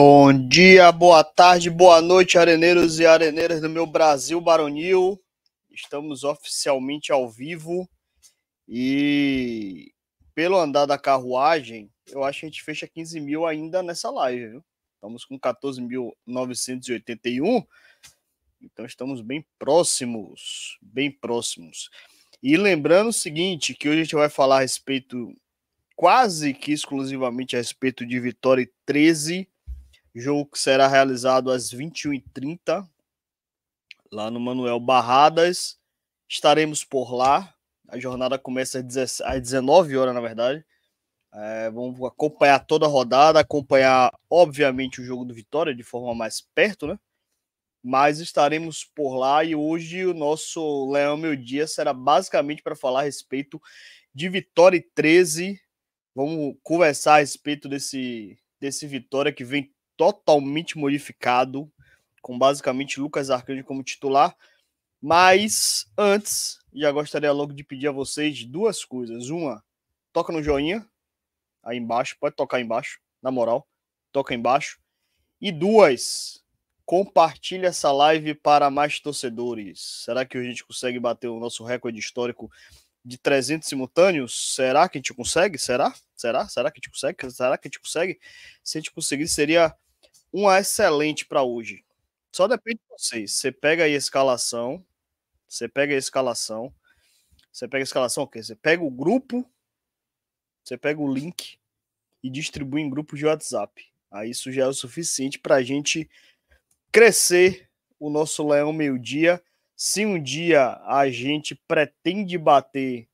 Bom dia, boa tarde, boa noite, areneiros e areneiras do meu Brasil Baronil. Estamos oficialmente ao vivo e pelo andar da carruagem, eu acho que a gente fecha 15 mil ainda nessa live, viu? Estamos com 14.981, então estamos bem próximos, bem próximos. E lembrando o seguinte, que hoje a gente vai falar a respeito, quase que exclusivamente a respeito de Vitória 13, Jogo que será realizado às 21h30, lá no Manuel Barradas. Estaremos por lá. A jornada começa às 19 horas, na verdade. É, vamos acompanhar toda a rodada, acompanhar, obviamente, o jogo do Vitória de forma mais perto, né? Mas estaremos por lá e hoje o nosso Leão Meu Dia será basicamente para falar a respeito de Vitória 13. Vamos conversar a respeito desse, desse Vitória que vem totalmente modificado, com basicamente Lucas Arcanjo como titular. Mas antes, já gostaria logo de pedir a vocês duas coisas. Uma, toca no joinha aí embaixo, pode tocar embaixo, na moral, toca embaixo. E duas, compartilhe essa live para mais torcedores. Será que a gente consegue bater o nosso recorde histórico de 300 simultâneos? Será que a gente consegue? Será? Será? Será que a gente consegue? Será que a gente consegue? Se a gente conseguir, seria uma excelente para hoje. Só depende de vocês. Você pega aí a escalação. Você pega a escalação. Você pega a escalação o quê? Você pega o grupo. Você pega o link e distribui em grupos de WhatsApp. Aí isso já é o suficiente para a gente crescer o nosso Leão Meio Dia. Se um dia a gente pretende bater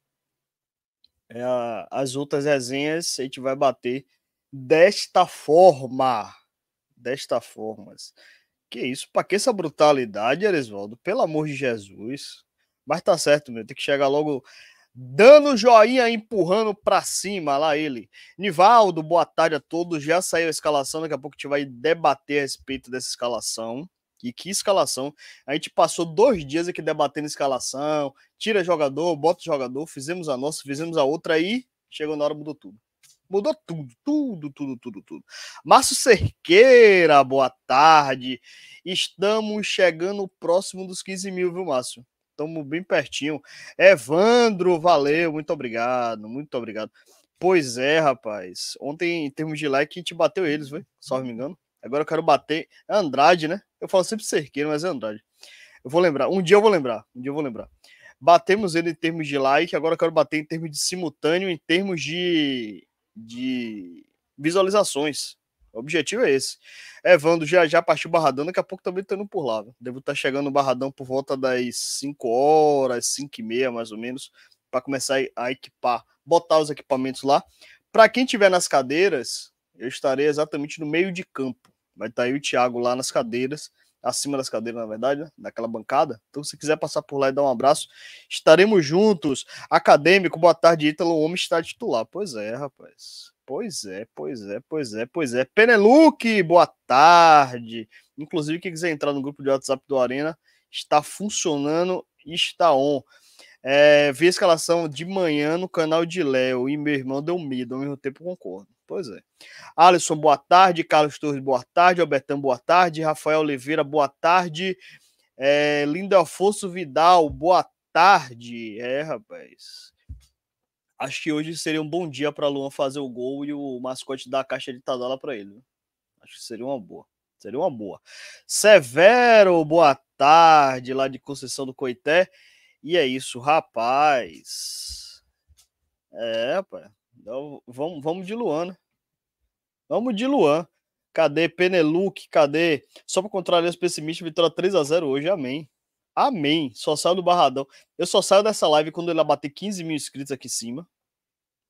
é, as outras resenhas, a gente vai bater desta forma desta forma. Que isso, para que essa brutalidade, Eresvaldo? Pelo amor de Jesus. Mas tá certo, meu, tem que chegar logo dando joinha, empurrando para cima lá ele. Nivaldo, boa tarde a todos. Já saiu a escalação, daqui a pouco a gente vai debater a respeito dessa escalação. E que escalação. A gente passou dois dias aqui debatendo escalação, tira jogador, bota jogador, fizemos a nossa, fizemos a outra aí. chegou na hora, mudou tudo. Mudou tudo, tudo, tudo, tudo, tudo. Márcio Cerqueira, boa tarde. Estamos chegando próximo dos 15 mil, viu, Márcio? Estamos bem pertinho. Evandro, valeu, muito obrigado, muito obrigado. Pois é, rapaz. Ontem, em termos de like, a gente bateu eles, foi? Só me engano. Agora eu quero bater. É Andrade, né? Eu falo sempre Cerqueira, mas é Andrade. Eu vou lembrar. Um dia eu vou lembrar. Um dia eu vou lembrar. Batemos ele em termos de like, agora eu quero bater em termos de simultâneo, em termos de de visualizações. O objetivo é esse. Evandro já já partiu Barradão, daqui a pouco também tá indo por lá. Viu? Devo estar tá chegando no Barradão por volta das 5 horas, 5 e meia mais ou menos, para começar a equipar, botar os equipamentos lá. Para quem tiver nas cadeiras, eu estarei exatamente no meio de campo. Vai tá estar aí o Thiago lá nas cadeiras acima das cadeiras, na verdade, né? daquela bancada. Então, se quiser passar por lá e dar um abraço, estaremos juntos. Acadêmico, boa tarde, Ítalo. O homem está titular. Pois é, rapaz. Pois é, pois é, pois é, pois é. Peneluque, boa tarde. Inclusive, quem quiser entrar no grupo de WhatsApp do Arena, está funcionando e está on. É, vi a escalação de manhã no canal de Léo e meu irmão deu medo, ao mesmo tempo concordo. Pois é. Alisson, boa tarde. Carlos Torres, boa tarde. Albertão, boa tarde. Rafael Oliveira, boa tarde. É, Lindo Afonso Vidal, boa tarde. É, rapaz. Acho que hoje seria um bom dia para Luan fazer o gol e o mascote dar a caixa de Tadala para ele. Acho que seria uma boa. Seria uma boa. Severo, boa tarde, lá de Conceição do Coité. E é isso, rapaz. É, rapaz. Então, vamos, vamos de Luana. Né? Vamos de Luan. Cadê Peneluque? Cadê? Só para contrariar os pessimistas, vitória 3 a 0 hoje. Amém. Amém. Só saio do Barradão. Eu só saio dessa live quando ele bater 15 mil inscritos aqui em cima.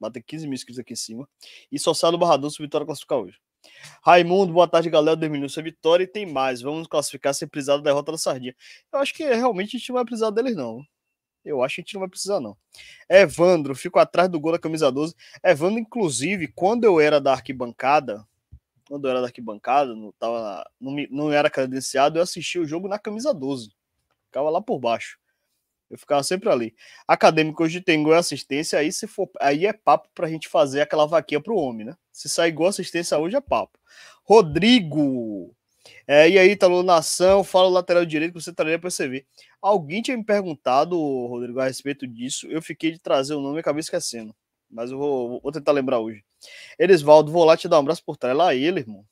Bater 15 mil inscritos aqui em cima. E só saio do Barradão se vitória classificar hoje. Raimundo, boa tarde, galera. Terminou sua vitória e tem mais. Vamos classificar sem precisar da derrota da Sardinha. Eu acho que realmente a gente não vai precisar deles, não. Eu acho que a gente não vai precisar, não. Evandro, fico atrás do gol da camisa 12. Evandro, inclusive, quando eu era da arquibancada, quando eu era da arquibancada, não, tava, não, me, não era credenciado, eu assistia o jogo na camisa 12. Ficava lá por baixo. Eu ficava sempre ali. Acadêmico hoje tem gol e assistência, aí se for, aí é papo pra gente fazer aquela vaquinha pro homem, né? Se sair gol assistência hoje é papo. Rodrigo, é, e aí, Italo Nação, fala o lateral direito que você traria para você ver. Alguém tinha me perguntado, Rodrigo, a respeito disso. Eu fiquei de trazer o nome e acabei esquecendo. Mas eu vou, vou tentar lembrar hoje. Elesvaldo vou lá te dar um abraço por trás. Lá ele, irmão.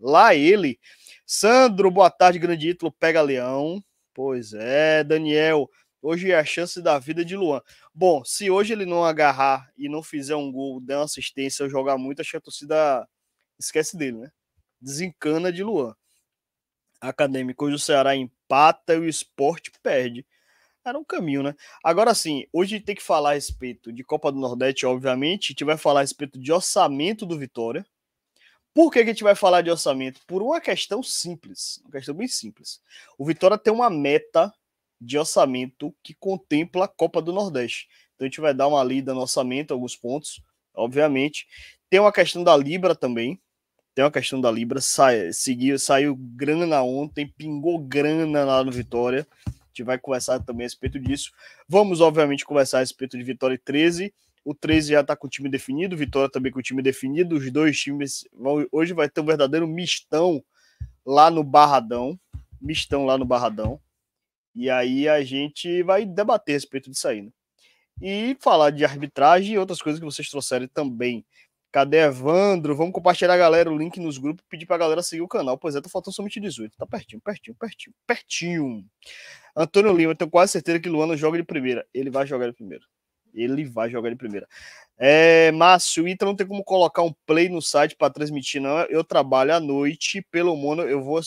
Lá ele. Sandro, boa tarde, grande Ítalo. Pega Leão. Pois é, Daniel. Hoje é a chance da vida de Luan. Bom, se hoje ele não agarrar e não fizer um gol, der uma assistência ou jogar muito, acho que a torcida esquece dele, né? Desencana de Luan acadêmico. Hoje o Ceará empata e o esporte perde. Era um caminho, né? Agora sim, hoje a gente tem que falar a respeito de Copa do Nordeste, obviamente. A gente vai falar a respeito de orçamento do Vitória. Por que, que a gente vai falar de orçamento? Por uma questão simples, uma questão bem simples. O Vitória tem uma meta de orçamento que contempla a Copa do Nordeste. Então a gente vai dar uma lida no orçamento, alguns pontos, obviamente. Tem uma questão da Libra também, tem uma questão da Libra, sai, seguiu, saiu grana ontem, pingou grana lá no Vitória. A gente vai conversar também a respeito disso. Vamos, obviamente, conversar a respeito de Vitória e 13. O 13 já está com o time definido, Vitória também com o time definido. Os dois times vão, hoje vai ter um verdadeiro mistão lá no Barradão. Mistão lá no Barradão. E aí a gente vai debater a respeito disso aí. Né? E falar de arbitragem e outras coisas que vocês trouxerem também. Cadê Evandro? Vamos compartilhar, a galera, o link nos grupos e pedir pra galera seguir o canal. Pois é, tá faltando somente 18. Tá pertinho, pertinho, pertinho, pertinho. Antônio Lima, tenho quase certeza que Luano joga de primeira. Ele vai jogar de primeira. Ele vai jogar de primeira. É, Márcio, o Ita não tem como colocar um play no site para transmitir, não. Eu trabalho à noite, pelo mono, eu vou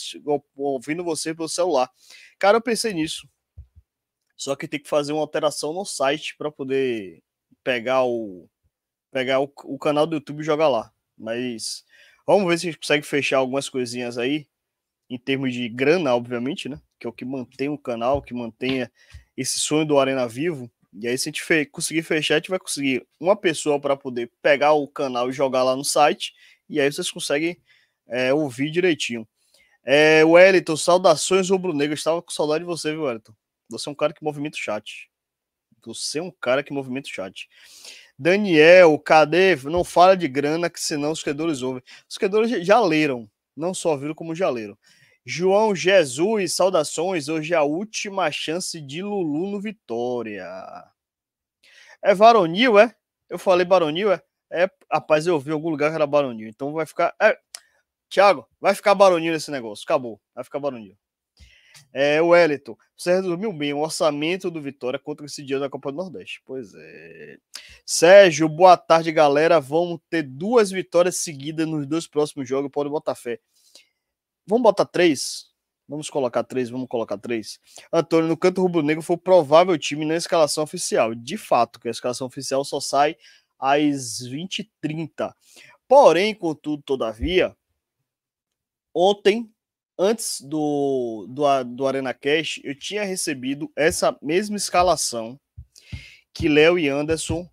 ouvindo você pelo celular. Cara, eu pensei nisso. Só que tem que fazer uma alteração no site para poder pegar o pegar o, o canal do YouTube e jogar lá. Mas vamos ver se a gente consegue fechar algumas coisinhas aí, em termos de grana, obviamente, né? Que é o que mantém o canal, que mantenha esse sonho do Arena vivo. E aí, se a gente fe conseguir fechar, a gente vai conseguir uma pessoa para poder pegar o canal e jogar lá no site. E aí vocês conseguem é, ouvir direitinho. É, Wellington, saudações, rubro-negro. Estava com saudade de você, viu, Wellington? Você é um cara que movimenta o chat. Você é um cara que movimenta o chat. Daniel, cadê? Não fala de grana, que senão os credores ouvem. Os credores já leram, não só viram como já leram. João Jesus, saudações. Hoje é a última chance de Lulu no Vitória. É varonil, é? Eu falei baronil, é? É, rapaz, eu vi em algum lugar que era baronil. Então vai ficar. É... Tiago, vai ficar baronil nesse negócio. Acabou. Vai ficar baronil. É, o Wellington, você resumiu bem o orçamento do Vitória contra esse dia da Copa do Nordeste. Pois é. Sérgio, boa tarde, galera. Vamos ter duas vitórias seguidas nos dois próximos jogos. Pode botar fé. Vamos botar três? Vamos colocar três, vamos colocar três. Antônio, no canto rubro-negro foi o provável time na escalação oficial. De fato, que a escalação oficial só sai às 20h30. Porém, contudo, todavia, ontem antes do, do, do Arena Cash, eu tinha recebido essa mesma escalação que Léo e Anderson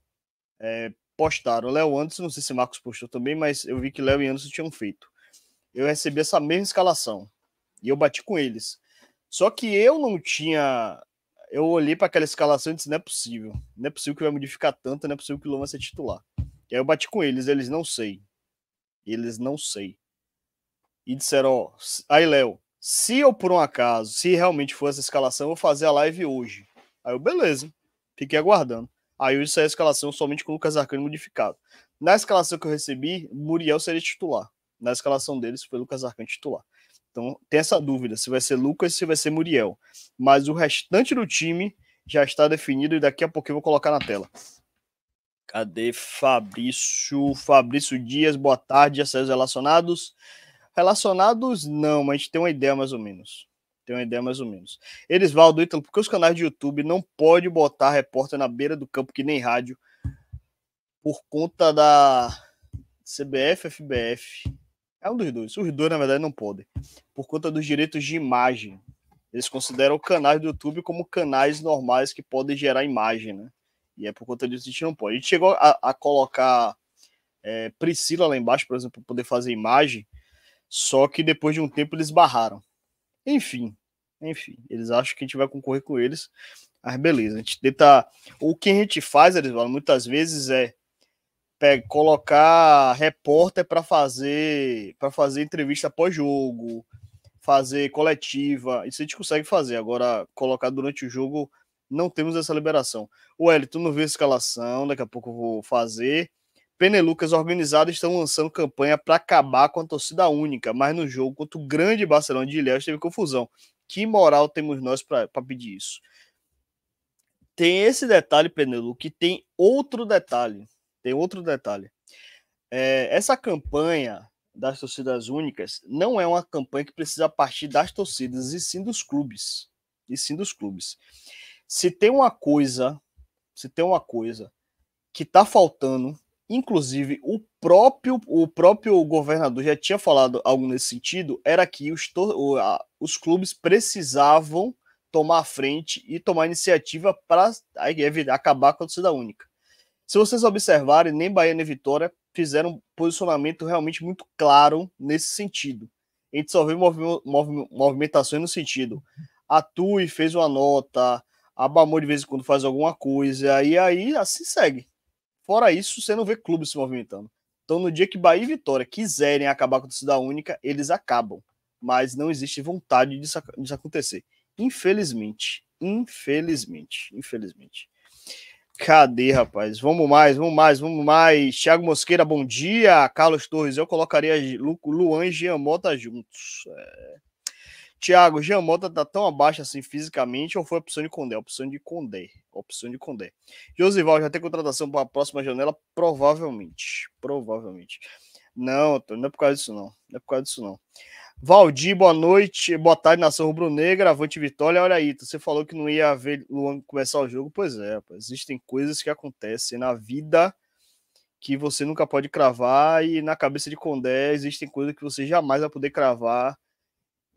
é, postaram. Léo Anderson, não sei se Marcos postou também, mas eu vi que Léo e Anderson tinham feito. Eu recebi essa mesma escalação e eu bati com eles. Só que eu não tinha. Eu olhei para aquela escalação e disse: não é possível. Não é possível que vai modificar tanto, não é possível que o Lula vai ser titular. E aí eu bati com eles, eles não sei. Eles não sei e disseram, ó, aí Léo, se eu por um acaso, se realmente for essa escalação, eu vou fazer a live hoje. Aí eu, beleza, fiquei aguardando. Aí hoje saiu é a escalação somente com o Lucas Arcani modificado. Na escalação que eu recebi, Muriel seria titular. Na escalação deles foi Lucas Arcani titular. Então tem essa dúvida, se vai ser Lucas, se vai ser Muriel. Mas o restante do time já está definido e daqui a pouco eu vou colocar na tela. Cadê Fabrício? Fabrício Dias, boa tarde, acessos relacionados. Relacionados, não, mas a gente tem uma ideia mais ou menos. Tem uma ideia mais ou menos. Eles Elisvaldo Ítalo, porque os canais de YouTube não pode botar repórter na beira do campo que nem rádio por conta da CBF, FBF. É um dos dois. Os dois, na verdade, não podem. Por conta dos direitos de imagem. Eles consideram canais do YouTube como canais normais que podem gerar imagem, né? E é por conta disso que a gente não pode. A gente chegou a, a colocar é, Priscila lá embaixo, por exemplo, para poder fazer imagem, só que depois de um tempo eles barraram. Enfim, enfim, eles acham que a gente vai concorrer com eles. Mas beleza, a gente tenta. O que a gente faz, eles falam, muitas vezes é pega, colocar repórter para fazer para fazer entrevista pós-jogo, fazer coletiva. Isso a gente consegue fazer. Agora, colocar durante o jogo, não temos essa liberação. O Elton não vê a escalação, daqui a pouco eu vou fazer. Penelucas organizado estão lançando campanha para acabar com a torcida única, mas no jogo contra o grande Barcelona de Ilhéus teve confusão. Que moral temos nós para pedir isso? Tem esse detalhe, Peneluca, e tem outro detalhe. Tem outro detalhe. É, essa campanha das torcidas únicas não é uma campanha que precisa partir das torcidas, e sim dos clubes. E sim dos clubes. Se tem uma coisa, se tem uma coisa que está faltando Inclusive, o próprio, o próprio governador já tinha falado algo nesse sentido, era que os, os clubes precisavam tomar a frente e tomar iniciativa para acabar com a torcida única. Se vocês observarem, nem Bahia nem Vitória fizeram um posicionamento realmente muito claro nesse sentido. A gente só vê movimentações no sentido. A Tui fez uma nota, a Bamor de vez em quando faz alguma coisa, e aí assim segue. Fora isso, você não vê clube se movimentando. Então, no dia que Bahia e Vitória quiserem acabar com a torcida única, eles acabam. Mas não existe vontade disso, disso acontecer. Infelizmente. Infelizmente. Infelizmente. Cadê, rapaz? Vamos mais, vamos mais, vamos mais. Thiago Mosqueira, bom dia. Carlos Torres, eu colocaria Lu, Luan e Jean juntos. É... Tiago, Jamota tá tão abaixo assim fisicamente ou foi a opção de Condé? Opção de Condé. Opção de Condé. Josival, já tem contratação para a próxima janela? Provavelmente. Provavelmente. Não, Antônio, não é por causa disso, não. Não é por causa disso, não. Valdir, boa noite. Boa tarde, Nação Rubro-Negra. Avante Vitória. Olha aí, você falou que não ia ver Luan começar o jogo. Pois é, existem coisas que acontecem na vida que você nunca pode cravar e na cabeça de Condé existem coisas que você jamais vai poder cravar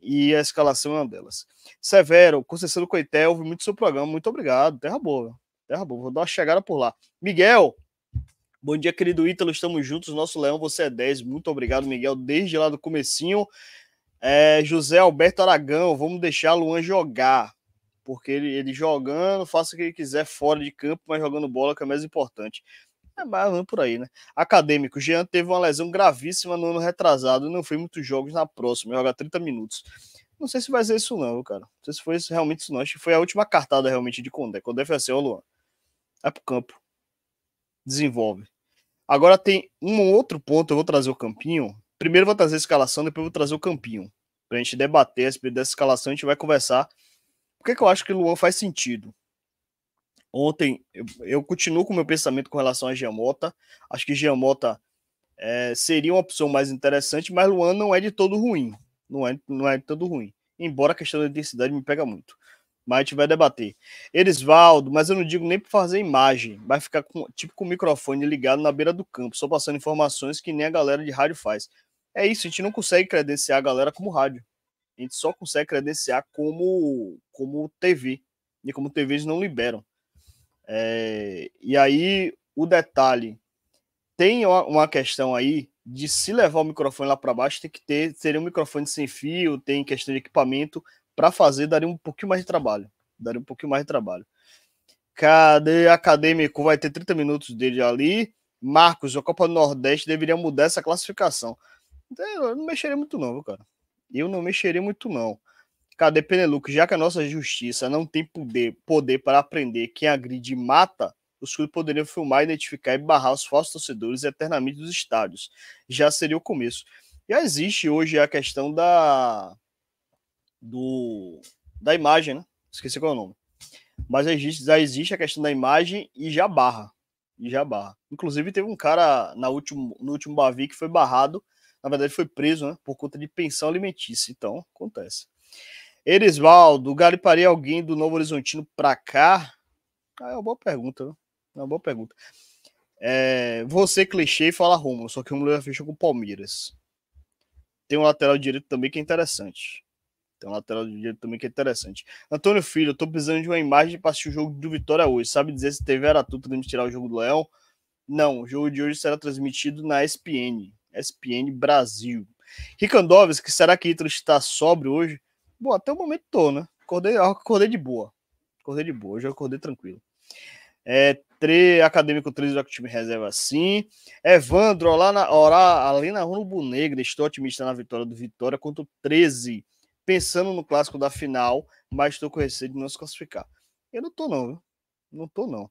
e a escalação é uma delas. Severo, Conceição do Coité, muito seu programa, muito obrigado, terra boa, terra boa, vou dar uma chegada por lá. Miguel, bom dia querido Ítalo, estamos juntos, nosso leão, você é 10, muito obrigado Miguel, desde lá do comecinho. É, José Alberto Aragão, vamos deixar Luan jogar, porque ele, ele jogando, faça o que ele quiser fora de campo, mas jogando bola que é mais importante. É mais ou menos por aí, né? Acadêmico, Jean teve uma lesão gravíssima no ano retrasado e não foi muitos jogos na próxima, joga 30 minutos. Não sei se vai ser isso, não, cara. Não sei se foi realmente isso, não. Acho que foi a última cartada realmente de Condé. Condé foi assim, ô Luan. Vai pro campo. Desenvolve. Agora tem um outro ponto, eu vou trazer o campinho. Primeiro vou trazer a escalação, depois vou trazer o campinho. Pra gente debater a respeito dessa escalação, a gente vai conversar. Por que, que eu acho que o Luan faz sentido? Ontem eu, eu continuo com o meu pensamento com relação a Giamota. Acho que Giamota é, seria uma opção mais interessante, mas Luan não é de todo ruim. Não é, não é de todo ruim. Embora a questão da intensidade me pega muito. Mas a gente vai debater. Erisvaldo, mas eu não digo nem para fazer imagem. Vai ficar com, tipo com o microfone ligado na beira do campo, só passando informações que nem a galera de rádio faz. É isso, a gente não consegue credenciar a galera como rádio. A gente só consegue credenciar como, como TV. E como TVs não liberam. É, e aí, o detalhe, tem uma questão aí de se levar o microfone lá para baixo, tem que ter, seria um microfone sem fio, tem questão de equipamento, para fazer daria um pouquinho mais de trabalho, daria um pouquinho mais de trabalho. Cadê Acadêmico? Vai ter 30 minutos dele ali. Marcos, a Copa do Nordeste deveria mudar essa classificação. Então, eu não mexeria muito não, cara. Eu não mexeria muito não. Cadê Penelux? Já que a nossa justiça não tem poder, poder para aprender quem agride e mata, os clubes poderiam filmar, identificar e barrar os falsos torcedores eternamente dos estádios. Já seria o começo. Já existe hoje a questão da do da imagem, né? Esqueci qual é o nome. Mas existe, já existe a questão da imagem e já barra. E já barra. Inclusive teve um cara na último, no último Bavi que foi barrado, na verdade foi preso, né? Por conta de pensão alimentícia. Então, acontece. Erisvaldo, gariparia alguém do Novo Horizontino para cá? Ah, é uma boa pergunta, né? É uma boa pergunta. É, você clichê e fala Rômulo, só que o Rômulo já fechou com o Palmeiras. Tem um lateral direito também que é interessante. Tem um lateral direito também que é interessante. Antônio Filho, eu tô precisando de uma imagem para assistir o jogo do Vitória hoje. Sabe dizer se teve aratuta, tudo de tirar o jogo do Léo? Não, o jogo de hoje será transmitido na ESPN. ESPN Brasil. que será que Hitler está sóbrio hoje? Bom, até o momento tô, né? Acordei, acordei de boa. Acordei de boa, já acordei tranquilo. É, tre, acadêmico 13 já que o time reserva sim. Evandro, lá na, hora ali na rua Negra, estou otimista na vitória do Vitória contra o 13. Pensando no clássico da final, mas estou com receio de não se classificar. Eu não tô, não, viu? Não tô, não.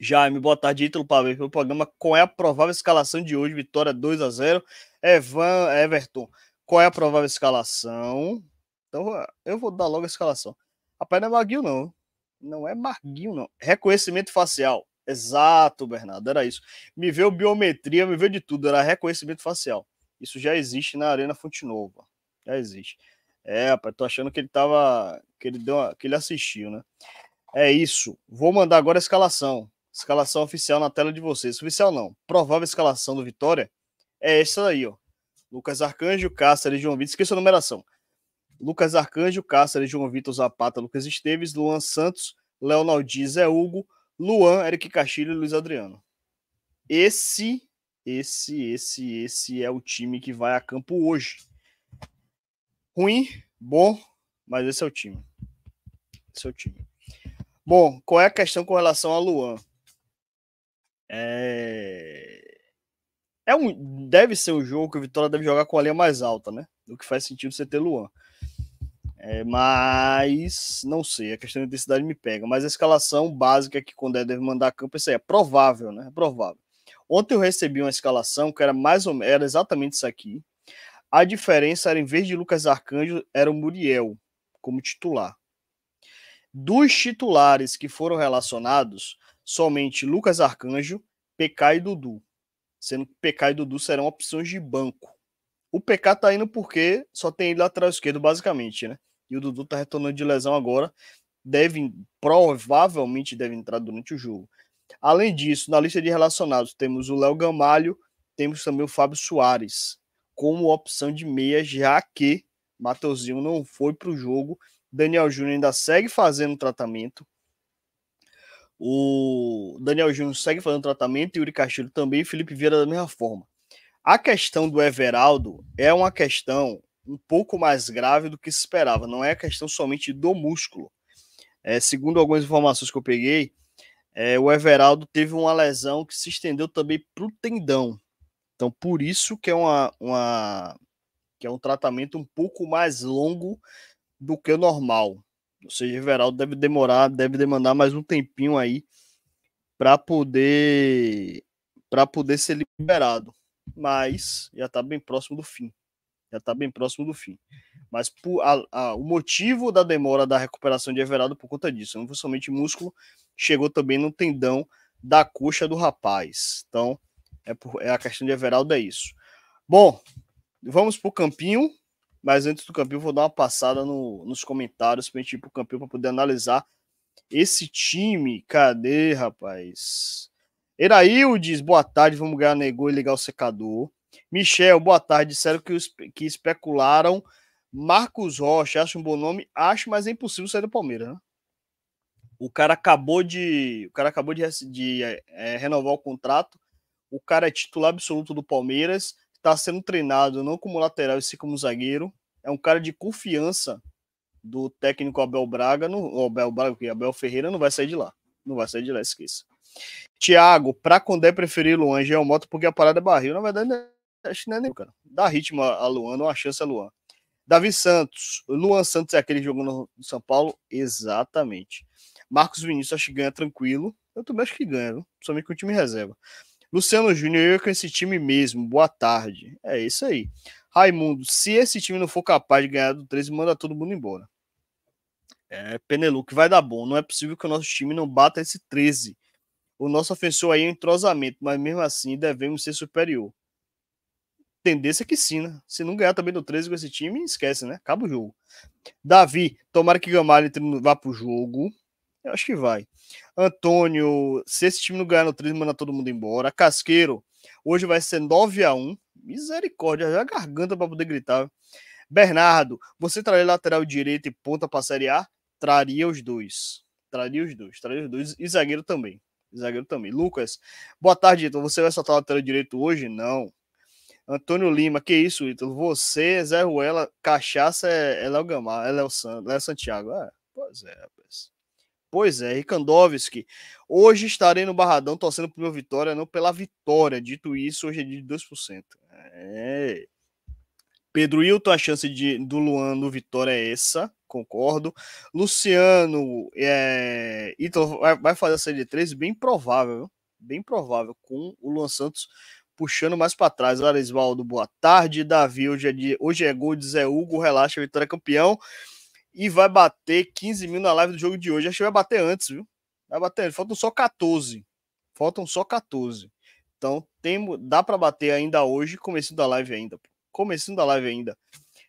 Jaime, boa tarde, Ítalo Pavê, pelo programa. Qual é a provável escalação de hoje? Vitória 2 a 0 Evan, Everton, qual é a provável escalação? Então ah, eu vou dar logo a escalação. Rapaz, não é Marguinho, não. Não é Marguinho, não. Reconhecimento facial. Exato, Bernardo, era isso. Me veio biometria, me veio de tudo, era reconhecimento facial. Isso já existe na Arena Fonte Nova. Já existe. É, rapaz, tô achando que ele tava. que ele deu uma, que ele assistiu, né? É isso. Vou mandar agora a escalação. Escalação oficial na tela de vocês. Oficial não. Provável escalação do Vitória é essa aí, ó. Lucas Arcanjo, Cáceres, João Vitor. Esqueça a numeração. Lucas Arcanjo, Cáceres, João Vitor Zapata, Lucas Esteves, Luan Santos, Leonaldi, Zé Hugo, Luan, Eric Castilho e Luiz Adriano. Esse, esse, esse, esse é o time que vai a campo hoje. Ruim, bom, mas esse é o time. Esse é o time. Bom, qual é a questão com relação a Luan? É... é um, deve ser um jogo que o Vitória deve jogar com a linha mais alta, né? O que faz sentido você ter Luan. É, mas não sei, a questão de intensidade me pega. Mas a escalação básica é que Condé deve mandar a campo, isso aí é provável, né? É provável. Ontem eu recebi uma escalação que era mais ou menos, era exatamente isso aqui. A diferença era, em vez de Lucas Arcanjo, era o Muriel como titular. Dos titulares que foram relacionados, somente Lucas Arcanjo, PK e Dudu. Sendo que PK e Dudu serão opções de banco. O PK tá indo porque só tem ele lateral esquerdo, basicamente, né? E o Dudu tá retornando de lesão agora. Deve, provavelmente deve entrar durante o jogo. Além disso, na lista de relacionados temos o Léo Gamalho, temos também o Fábio Soares como opção de meia, já que Mateuzinho não foi para o jogo. Daniel Júnior ainda segue fazendo tratamento. O Daniel Júnior segue fazendo tratamento, e Uri Castilho também, Felipe Vieira da mesma forma. A questão do Everaldo é uma questão um pouco mais grave do que se esperava. Não é questão somente do músculo. É, segundo algumas informações que eu peguei, é, o Everaldo teve uma lesão que se estendeu também para o tendão. Então, por isso que é, uma, uma, que é um tratamento um pouco mais longo do que o normal. Ou seja, o Everaldo deve demorar, deve demandar mais um tempinho aí para poder para poder ser liberado. Mas já está bem próximo do fim já está bem próximo do fim. Mas por, a, a, o motivo da demora da recuperação de Everaldo por conta disso, não foi somente músculo, chegou também no tendão da coxa do rapaz. Então, é, por, é a questão de Everaldo é isso. Bom, vamos para o campinho, mas antes do campinho vou dar uma passada no, nos comentários para a gente ir para o campinho para poder analisar esse time. Cadê, rapaz? Eraildes, diz, boa tarde, vamos ganhar negou e ligar o secador. Michel, boa tarde. Disseram que, os, que especularam Marcos Rocha. Acho um bom nome. Acho, mas é impossível sair do Palmeiras, né? O cara acabou de, o cara acabou de, de é, é, renovar o contrato. O cara é titular absoluto do Palmeiras. Está sendo treinado não como lateral e sim como zagueiro. É um cara de confiança do técnico Abel Braga. No, Abel Braga, que Abel Ferreira não vai sair de lá. Não vai sair de lá, esqueça. Tiago, quando é preferir Angel Moto porque a parada é barril. Na verdade, não é acho que não é nem, cara. Dá ritmo a Luan, não há chance a Luan. Davi Santos. Luan Santos é aquele jogo no São Paulo? Exatamente. Marcos Vinícius, acho que ganha tranquilo. Eu também acho que ganha, viu? somente com o time reserva. Luciano Júnior, eu com esse time mesmo. Boa tarde. É isso aí. Raimundo, se esse time não for capaz de ganhar do 13, manda todo mundo embora. É, Peneluque, vai dar bom. Não é possível que o nosso time não bata esse 13. O nosso ofensor aí é entrosamento, mas mesmo assim devemos ser superior tendência é que sim, né? Se não ganhar também no 13 com esse time, esquece, né? Acaba o jogo. Davi, tomara que Gamalho vá pro jogo. Eu acho que vai. Antônio, se esse time não ganhar no 13, manda todo mundo embora. Casqueiro, hoje vai ser 9 a 1 Misericórdia, já garganta para poder gritar. Bernardo, você traria lateral direito e ponta para a Série A? Traria os dois. Traria os dois. Traria os dois. E zagueiro também. zagueiro também. Lucas, boa tarde, então. Você vai soltar lateral direito hoje? Não Antônio Lima, que isso, Ítalo? Você, Zé Ruela, cachaça é, é Léo Gamar, é Léo, San, Santiago. É, pois é, rapaz. Pois é, Rikandovski. Hoje estarei no Barradão torcendo por meu Vitória, não pela vitória. Dito isso, hoje é de 2%. É. Pedro Hilton, a chance de, do Luan no Vitória é essa, concordo. Luciano, é, Ítalo vai, vai fazer a série de 3, bem provável, bem provável, com o Luan Santos puxando mais para trás. Arisvaldo, boa tarde. Davi, hoje é, de, hoje é gol de Zé Hugo, relaxa, vitória é campeão. E vai bater 15 mil na live do jogo de hoje. Acho que vai bater antes, viu? Vai bater antes. Faltam só 14. Faltam só 14. Então, tem, dá para bater ainda hoje, começando a live ainda. começando a live ainda.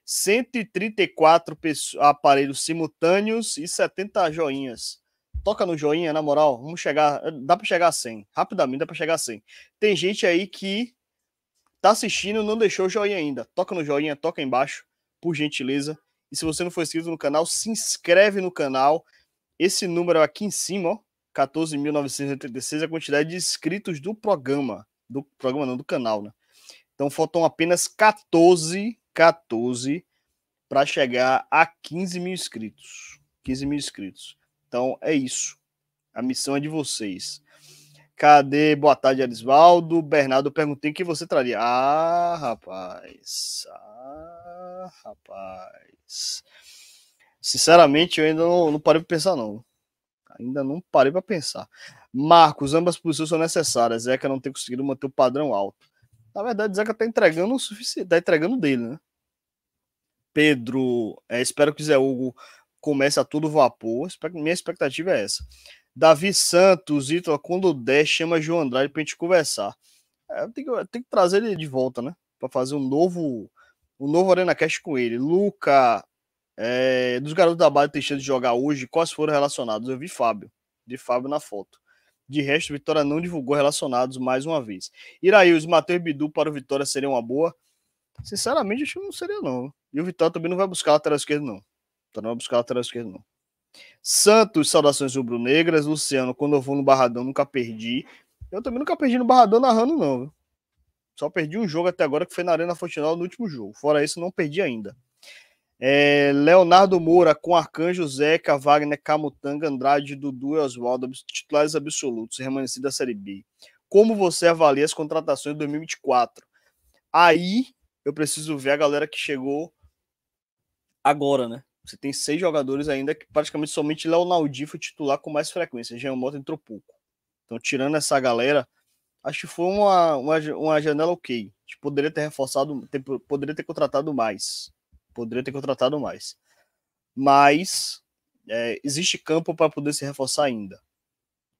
134 pessoas, aparelhos simultâneos e 70 joinhas toca no joinha, na moral, vamos chegar, dá para chegar a 100, rapidamente dá para chegar a 100. Tem gente aí que tá assistindo, não deixou o joinha ainda. Toca no joinha, toca embaixo, por gentileza. E se você não for inscrito no canal, se inscreve no canal. Esse número aqui em cima, ó, 14.986 é a quantidade de inscritos do programa, do programa não, do canal, né? Então faltam apenas 14, 14 para chegar a 15 mil inscritos. 15 mil inscritos. Então é isso. A missão é de vocês. Cadê? Boa tarde, Arisvaldo. Bernardo, perguntei que você traria. Ah, rapaz. Ah, rapaz. Sinceramente, eu ainda não, não parei para pensar, não. Ainda não parei para pensar. Marcos, ambas posições são necessárias. Zeca não tem conseguido manter o padrão alto. Na verdade, Zeca tá entregando o suficiente, tá entregando dele, né? Pedro, é, espero que Zé Hugo começa a todo vapor. Minha expectativa é essa. Davi Santos, Ítalo, quando der, chama João Andrade pra gente conversar. É, tem, que, tem que trazer ele de volta, né? Pra fazer um novo, um novo Arena cast com ele. Luca, é, dos garotos da base tem chance de jogar hoje, quais foram relacionados? Eu vi Fábio, de Fábio na foto. De resto, Vitória não divulgou relacionados mais uma vez. os Matheus Bidu para o Vitória seria uma boa? Sinceramente, acho que não seria, não. E o Vitória também não vai buscar lateral esquerdo, não. Tá não buscar lateral esquerdo, não. Santos, saudações rubro-negras. Luciano, quando eu vou no Barradão, nunca perdi. Eu também nunca perdi no Barradão narrando, não. Viu? Só perdi um jogo até agora, que foi na Arena Fontenal no último jogo. Fora isso, não perdi ainda. É, Leonardo Moura com Arcanjo, Zeca, Wagner, Camutanga, Andrade, Dudu e Oswaldo, titulares absolutos, remanescidos da Série B. Como você avalia as contratações de 2024? Aí eu preciso ver a galera que chegou agora, né? Você tem seis jogadores ainda que praticamente somente Leonaldinho foi titular com mais frequência. Jean Mota entrou pouco. Então, tirando essa galera, acho que foi uma, uma, uma janela ok. A gente poderia ter reforçado, ter, poderia ter contratado mais. Poderia ter contratado mais. Mas é, existe campo para poder se reforçar ainda.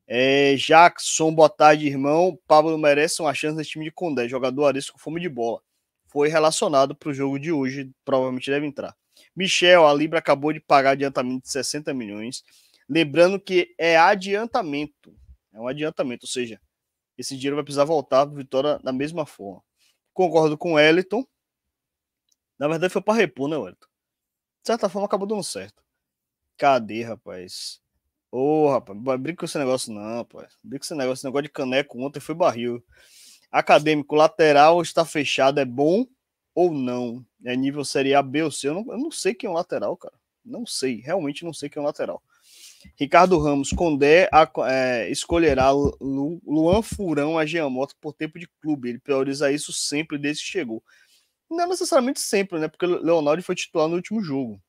É, Jackson, boa tarde, irmão. Pablo merece uma chance nesse time de Condé. Jogador arisco, fome de bola. Foi relacionado para o jogo de hoje, provavelmente deve entrar. Michel, a Libra acabou de pagar adiantamento de 60 milhões. Lembrando que é adiantamento. É um adiantamento, ou seja, esse dinheiro vai precisar voltar para Vitória da mesma forma. Concordo com o Eliton. Na verdade, foi para repor, né, Wellington? De certa forma, acabou dando certo. Cadê, rapaz? Ô, oh, rapaz, brinca com esse negócio não, rapaz. Brinca com esse negócio. Esse negócio de caneco ontem foi barril. Acadêmico lateral está fechado, é bom, ou não. É nível Série A, B ou C. Eu não, eu não sei quem é um lateral, cara. Não sei, realmente não sei quem é um lateral. Ricardo Ramos, Condé a, é, escolherá Lu, Luan Furão a Giamotto por tempo de clube. Ele prioriza isso sempre desde que chegou. Não necessariamente sempre, né? Porque Leonardo foi titular no último jogo.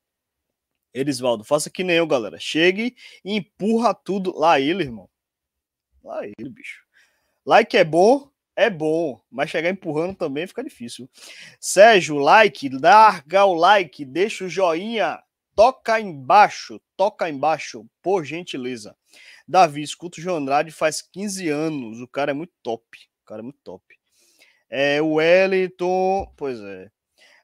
Erisvaldo, faça que nem eu, galera. Chegue e empurra tudo. Lá ele, irmão. Lá ele, bicho. Like é bom, é bom, mas chegar empurrando também fica difícil. Sérgio, like, larga o like, deixa o joinha, toca embaixo, toca embaixo, por gentileza. Davi, escuta o João Andrade faz 15 anos, o cara é muito top, o cara é muito top. É, o Wellington, pois é.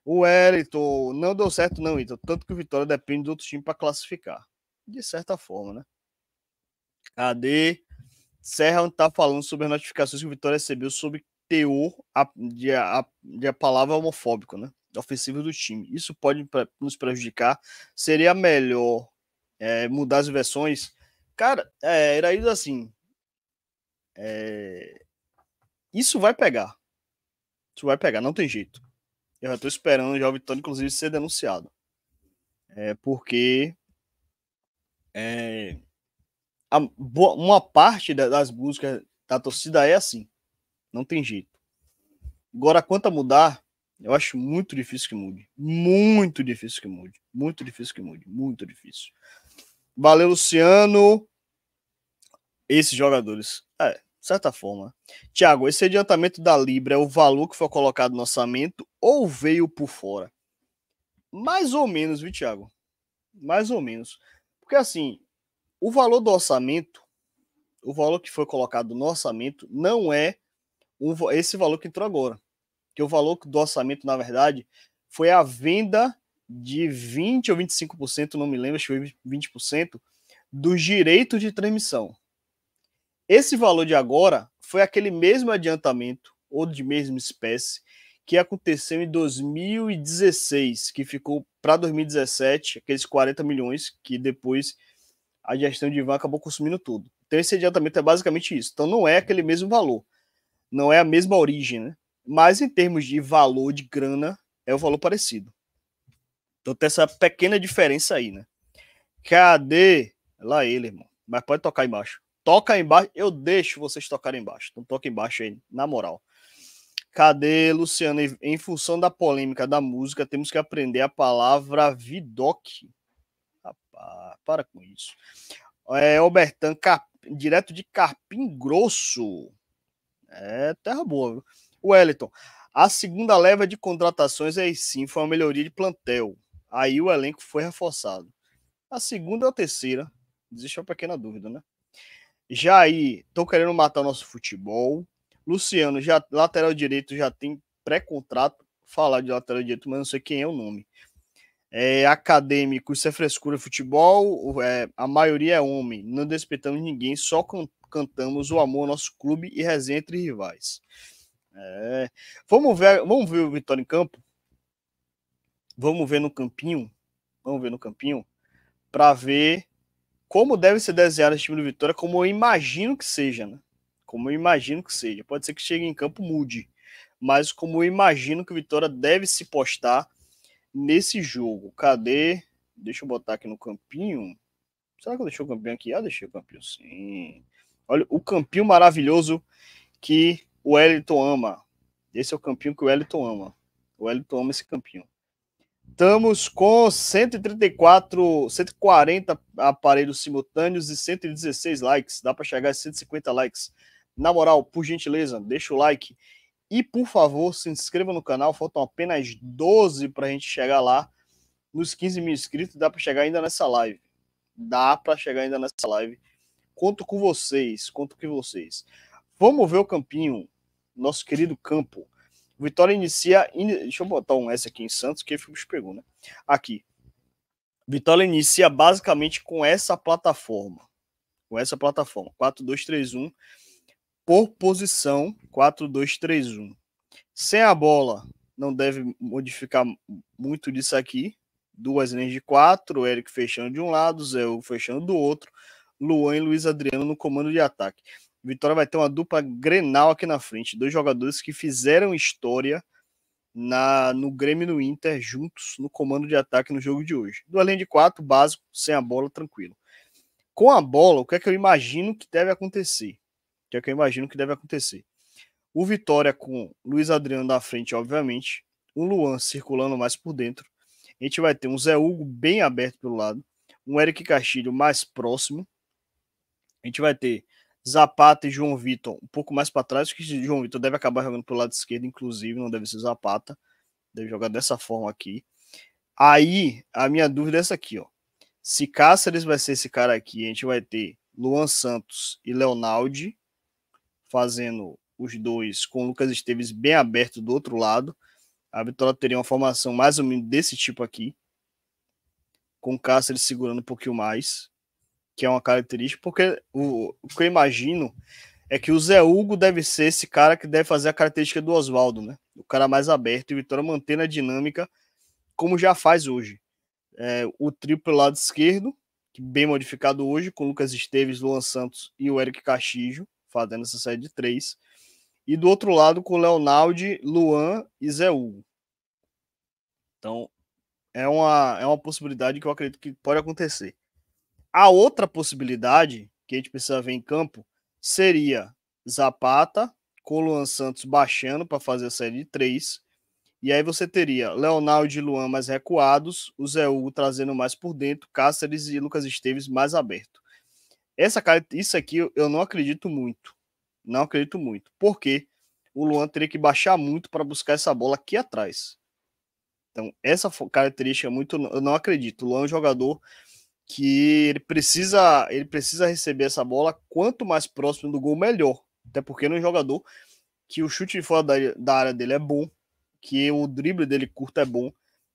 O Wellington, não deu certo não, então tanto que o Vitória depende do outro time para classificar. De certa forma, né? Cadê? Serra tá falando sobre as notificações que o Vitória recebeu sobre teor de, a, de a palavra homofóbico, né? Ofensivo do time. Isso pode nos prejudicar. Seria melhor é, mudar as versões. Cara, é, era isso assim. É, isso vai pegar. Isso vai pegar, não tem jeito. Eu já tô esperando já o Vitória, inclusive, ser denunciado. É porque. É, a, uma parte das músicas da torcida é assim. Não tem jeito. Agora, quanto a mudar, eu acho muito difícil que mude. Muito difícil que mude. Muito difícil que mude. Muito difícil. Valeu, Luciano. Esses jogadores. É, de certa forma. Tiago, esse adiantamento da Libra é o valor que foi colocado no orçamento ou veio por fora? Mais ou menos, viu, Tiago? Mais ou menos. Porque assim, o valor do orçamento, o valor que foi colocado no orçamento, não é esse valor que entrou agora. Que o valor do orçamento, na verdade, foi a venda de 20 ou 25%, não me lembro, acho que foi 20%, dos direitos de transmissão. Esse valor de agora foi aquele mesmo adiantamento, ou de mesma espécie, que aconteceu em 2016, que ficou para 2017, aqueles 40 milhões que depois a gestão de Ivan acabou consumindo tudo. Então esse adiantamento é basicamente isso. Então não é aquele mesmo valor, não é a mesma origem, né? Mas em termos de valor de grana, é o valor parecido. Então tem essa pequena diferença aí, né? Cadê? Lá ele, irmão. Mas pode tocar embaixo. Toca embaixo. Eu deixo vocês tocarem embaixo. Então toca embaixo aí, na moral. Cadê, Luciano? Em função da polêmica da música, temos que aprender a palavra Vidoc. Rapaz, para com isso. É, Albertan, Cap... direto de Carpim Grosso. É terra boa, viu? Wellington, a segunda leva de contratações aí sim foi uma melhoria de plantel. Aí o elenco foi reforçado. A segunda ou a terceira? Existe uma pequena dúvida, né? Jair, estão querendo matar o nosso futebol. Luciano, já lateral direito já tem pré-contrato. Falar de lateral direito, mas não sei quem é o nome é, acadêmico, isso é frescura, futebol, é, a maioria é homem, não despertamos ninguém, só can cantamos o amor ao nosso clube e resenha entre rivais. É, vamos, ver, vamos ver o Vitória em campo? Vamos ver no campinho? Vamos ver no campinho? Para ver como deve ser desenhado esse time do Vitória, como eu imagino que seja, né? Como eu imagino que seja. Pode ser que chegue em campo mude, mas como eu imagino que o Vitória deve se postar nesse jogo. Cadê? Deixa eu botar aqui no campinho. Será que eu deixei o campinho aqui? Ah, deixei o campinho sim. Olha o campinho maravilhoso que o Wellington ama. Esse é o campinho que o Wellington ama. O Wellington ama esse campinho. Estamos com 134, 140 aparelhos simultâneos e 116 likes. Dá para chegar a 150 likes. Na moral, por gentileza, deixa o like e por favor, se inscreva no canal, faltam apenas 12 para a gente chegar lá. Nos 15 mil inscritos, dá para chegar ainda nessa live. Dá para chegar ainda nessa live. Conto com vocês, conto com vocês. Vamos ver o campinho, nosso querido campo. Vitória inicia. In... Deixa eu botar um S aqui em Santos, que o pegou, né? Aqui. Vitória inicia basicamente com essa plataforma. Com essa plataforma. 4-2-3-1 por posição 4-2-3-1. Sem a bola, não deve modificar muito disso aqui. Duas linhas de quatro, Eric fechando de um lado, Zé Hugo fechando do outro, Luan e Luiz Adriano no comando de ataque. Vitória vai ter uma dupla Grenal aqui na frente, dois jogadores que fizeram história na no Grêmio e no Inter juntos no comando de ataque no jogo de hoje. Duas linhas de quatro, básico, sem a bola, tranquilo. Com a bola, o que é que eu imagino que deve acontecer? que é o que eu imagino que deve acontecer. O Vitória com Luiz Adriano na frente, obviamente, o Luan circulando mais por dentro. A gente vai ter um Zé Hugo bem aberto pelo lado, um Eric Castilho mais próximo. A gente vai ter Zapata e João Vitor um pouco mais para trás, que João Vitor deve acabar jogando pelo lado esquerdo, inclusive, não deve ser Zapata. Deve jogar dessa forma aqui. Aí, a minha dúvida é essa aqui, ó. Se Cáceres vai ser esse cara aqui, a gente vai ter Luan Santos e Leonardo fazendo os dois com o Lucas Esteves bem aberto do outro lado. A Vitória teria uma formação mais ou menos desse tipo aqui, com o Cáceres segurando um pouquinho mais, que é uma característica, porque o, o que eu imagino é que o Zé Hugo deve ser esse cara que deve fazer a característica do Oswaldo, né? O cara mais aberto e Vitória mantendo a dinâmica como já faz hoje. É, o triplo lado esquerdo, bem modificado hoje, com Lucas Esteves, Luan Santos e o Eric Castillo fazendo essa série de três. E do outro lado com Leonardo, Luan e Zé Hugo. Então, é uma, é uma possibilidade que eu acredito que pode acontecer. A outra possibilidade que a gente precisa ver em campo seria Zapata com Luan Santos baixando para fazer a série de três. E aí você teria Leonardo e Luan mais recuados, o Zé Hugo trazendo mais por dentro, Cáceres e Lucas Esteves mais aberto. Essa cara, isso aqui eu não acredito muito. Não acredito muito. Porque o Luan teria que baixar muito para buscar essa bola aqui atrás. Então, essa característica é muito eu não acredito. O Luan é um jogador que ele precisa, ele precisa receber essa bola quanto mais próximo do gol melhor. Até porque ele é um jogador que o chute de fora da, da área dele é bom, que o drible dele curto é bom.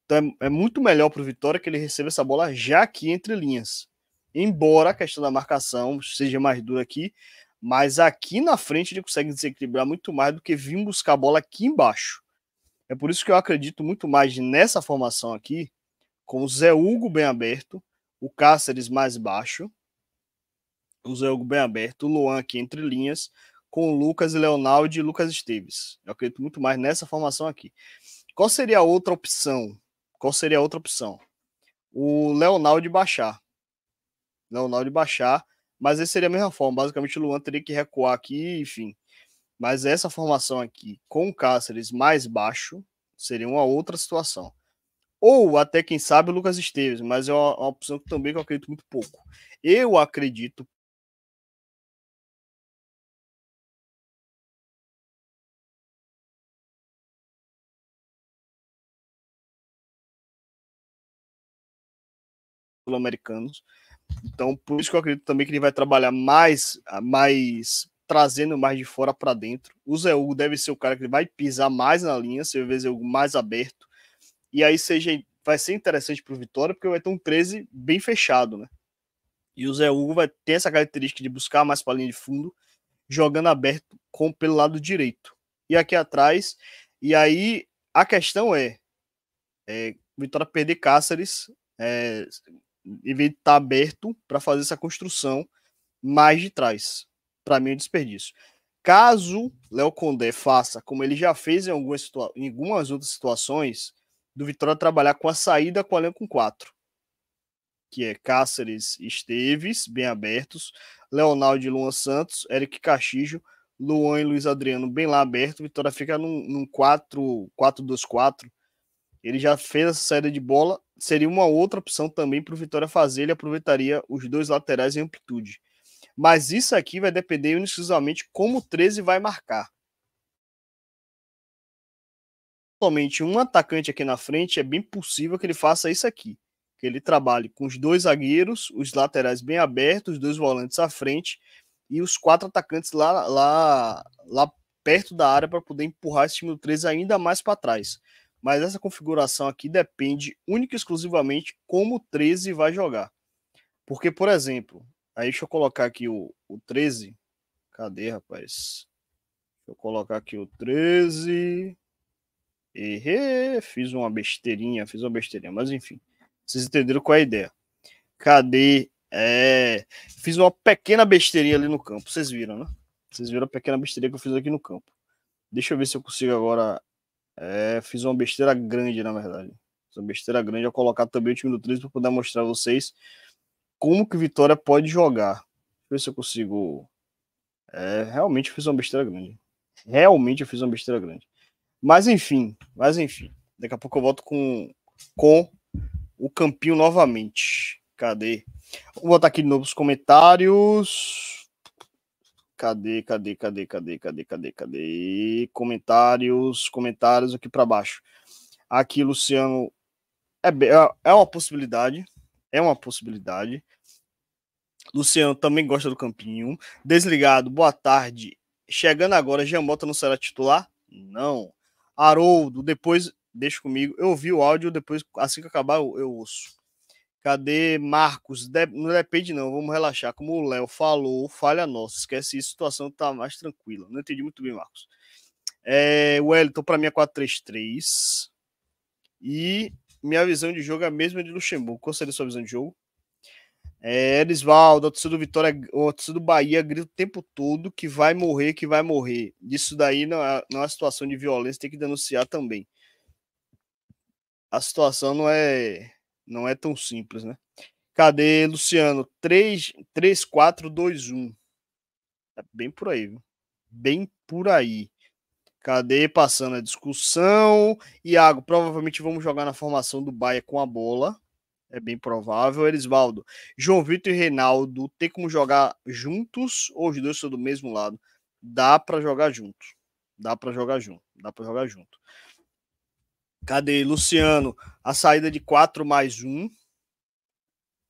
Então é, é muito melhor para o Vitória que ele receba essa bola já aqui entre linhas embora a questão da marcação seja mais dura aqui, mas aqui na frente ele consegue desequilibrar muito mais do que vir buscar a bola aqui embaixo. É por isso que eu acredito muito mais nessa formação aqui, com o Zé Hugo bem aberto, o Cáceres mais baixo, o Zé Hugo bem aberto, o Luan aqui entre linhas, com o Lucas e Leonardo e Lucas Esteves. Eu acredito muito mais nessa formação aqui. Qual seria a outra opção? Qual seria a outra opção? O Leonardo baixar na o de baixar, mas esse seria a mesma forma, basicamente o Luan teria que recuar aqui, enfim. Mas essa formação aqui, com o Cáceres mais baixo, seria uma outra situação. Ou até, quem sabe, o Lucas Esteves, mas é uma, uma opção que também eu acredito muito pouco. Eu acredito sul-americanos. Então, por isso que eu acredito também que ele vai trabalhar mais, mais trazendo mais de fora para dentro. O Zé Hugo deve ser o cara que vai pisar mais na linha, ser o Zé Hugo mais aberto. E aí seja, vai ser interessante para o Vitória, porque vai ter um 13 bem fechado, né? E o Zé Hugo vai ter essa característica de buscar mais para a linha de fundo, jogando aberto com pelo lado direito. E aqui atrás, e aí a questão é, é Vitória perder Cáceres, é, devia estar tá aberto para fazer essa construção mais de trás. Para mim, é um desperdício. Caso Léo Condé faça, como ele já fez em algumas, em algumas outras situações, do Vitória trabalhar com a saída com a com 4, que é Cáceres Esteves, bem abertos, Leonardo e Luan Santos, Eric Caxijo, Luan e Luiz Adriano, bem lá aberto, Vitória fica num, num 4-2-4. Ele já fez essa saída de bola seria uma outra opção também para o Vitória fazer. Ele aproveitaria os dois laterais em amplitude. Mas isso aqui vai depender exclusivamente como o 13 vai marcar. Somente um atacante aqui na frente, é bem possível que ele faça isso aqui. Que ele trabalhe com os dois zagueiros, os laterais bem abertos, os dois volantes à frente e os quatro atacantes lá, lá, lá perto da área para poder empurrar esse time do 13 ainda mais para trás mas essa configuração aqui depende única e exclusivamente como o 13 vai jogar. Porque, por exemplo, aí deixa eu colocar aqui o, o 13. Cadê, rapaz? Deixa eu colocar aqui o 13. Errei, fiz uma besteirinha, fiz uma besteirinha, mas enfim, vocês entenderam qual é a ideia. Cadê? É, fiz uma pequena besteirinha ali no campo, vocês viram, né? Vocês viram a pequena besteirinha que eu fiz aqui no campo. Deixa eu ver se eu consigo agora é, fiz uma besteira grande, na verdade. Fiz uma besteira grande ao colocar também o time do 13 para poder mostrar a vocês como que Vitória pode jogar. Deixa eu ver se eu consigo. É, realmente fiz uma besteira grande. Realmente eu fiz uma besteira grande. Mas enfim, mas enfim. Daqui a pouco eu volto com, com o campinho novamente. Cadê? Vou botar aqui de novo os comentários. Cadê, cadê, cadê, cadê, cadê, cadê, cadê? Comentários, comentários aqui para baixo. Aqui, Luciano, é, é, é uma possibilidade, é uma possibilidade. Luciano também gosta do campinho. Desligado, boa tarde. Chegando agora, Giambota não será titular? Não. Haroldo, depois, deixa comigo. Eu ouvi o áudio, depois, assim que acabar, eu, eu ouço. Cadê Marcos? De... Não depende, não. Vamos relaxar. Como o Léo falou, falha nossa. Esquece isso. A situação tá mais tranquila. Não entendi muito bem, Marcos. É, Wellington, para mim, é 4-3-3. E minha visão de jogo é a mesma de Luxemburgo. Qual seria a sua visão de jogo? É, Erisvaldo, a torcida do Vitória, a do Bahia grita o tempo todo que vai morrer, que vai morrer. Isso daí não é, não é uma situação de violência, tem que denunciar também. A situação não é não é tão simples, né? Cadê, Luciano? 3, 3 4, 2, 1. É bem por aí, viu? Bem por aí. Cadê? Passando a discussão. Iago, provavelmente vamos jogar na formação do Bahia com a bola. É bem provável. Erisvaldo, João Vitor e Reinaldo, tem como jogar juntos ou os dois são do mesmo lado? Dá para jogar junto. Dá para jogar junto. Dá para jogar junto. Cadê, Luciano? A saída de 4 mais 1.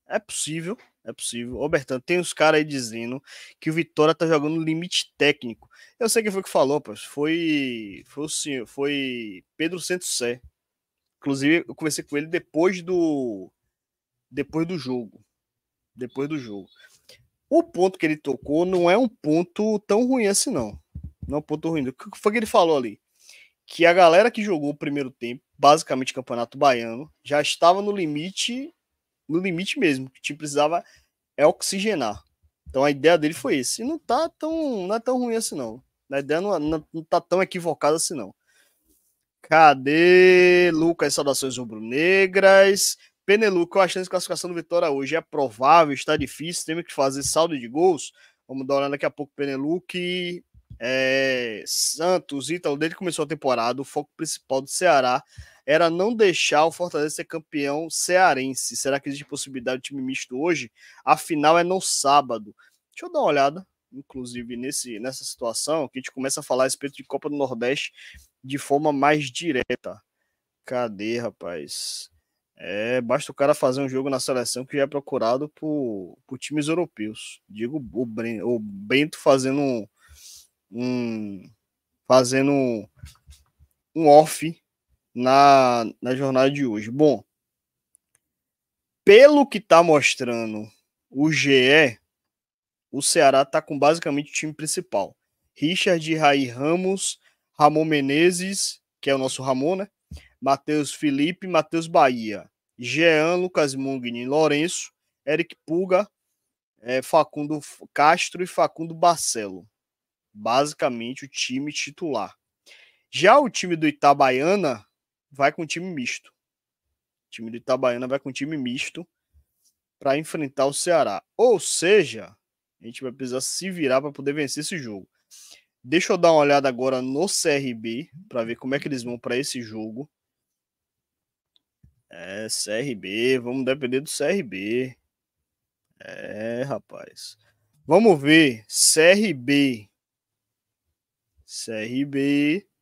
É possível, é possível. Ô, Bertão, tem uns caras aí dizendo que o Vitória tá jogando limite técnico. Eu sei quem foi que falou, pois. Foi, foi o senhor, foi Pedro Santos Inclusive, eu conversei com ele depois do depois do jogo. Depois do jogo. O ponto que ele tocou não é um ponto tão ruim assim, não. Não é um ponto ruim. O que foi que ele falou ali? Que a galera que jogou o primeiro tempo basicamente campeonato baiano, já estava no limite, no limite mesmo, que o time precisava é oxigenar. Então a ideia dele foi esse. E não tá tão, não é tão ruim assim não. A ideia não, é, não, não tá tão equivocada assim não. Cadê Lucas? Saudações rubro-negras. Peneluco, eu que a classificação do Vitória hoje é provável, está difícil, temos que fazer saldo de gols. Vamos dar uma olhada daqui a pouco, Peneluque. É, Santos, Ítalo, desde que começou a temporada, o foco principal do Ceará era não deixar o Fortaleza ser campeão cearense. Será que existe possibilidade de time misto hoje? Afinal é no sábado. Deixa eu dar uma olhada, inclusive, nesse, nessa situação, que a gente começa a falar a respeito de Copa do Nordeste de forma mais direta. Cadê, rapaz? É, basta o cara fazer um jogo na seleção que já é procurado por, por times europeus. Digo, o, Bren, o Bento fazendo um um fazendo um off na, na jornada de hoje. Bom, pelo que está mostrando o GE, o Ceará está com basicamente o time principal. Richard, Raí Ramos, Ramon Menezes, que é o nosso Ramon, né? Matheus Felipe, Matheus Bahia, Jean, Lucas Mugni, Lourenço, Eric Puga, é, Facundo Castro e Facundo Barcelo basicamente o time titular. Já o time do Itabaiana vai com time misto. O time do Itabaiana vai com time misto para enfrentar o Ceará. Ou seja, a gente vai precisar se virar para poder vencer esse jogo. Deixa eu dar uma olhada agora no CRB para ver como é que eles vão para esse jogo. É, CRB, vamos depender do CRB. É, rapaz. Vamos ver. CRB CRB é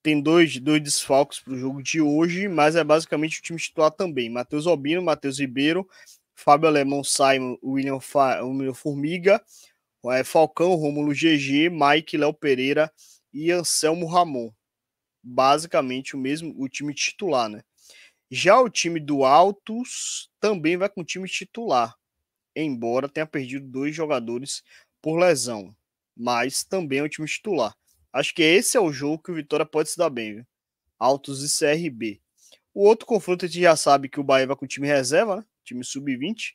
tem dois, dois desfalques para o jogo de hoje, mas é basicamente o time titular também. Matheus Albino, Matheus Ribeiro, Fábio Alemão, Simon, William, Fa, William Formiga, é, Falcão, Rômulo GG, Mike, Léo Pereira e Anselmo Ramon. Basicamente o mesmo, o time titular, né? Já o time do Altos também vai com o time titular, embora tenha perdido dois jogadores por lesão, mas também é o time titular. Acho que esse é o jogo que o Vitória pode se dar bem, viu? Altos e CRB. O outro confronto a gente já sabe que o Bahia vai com o time reserva, né? time sub-20.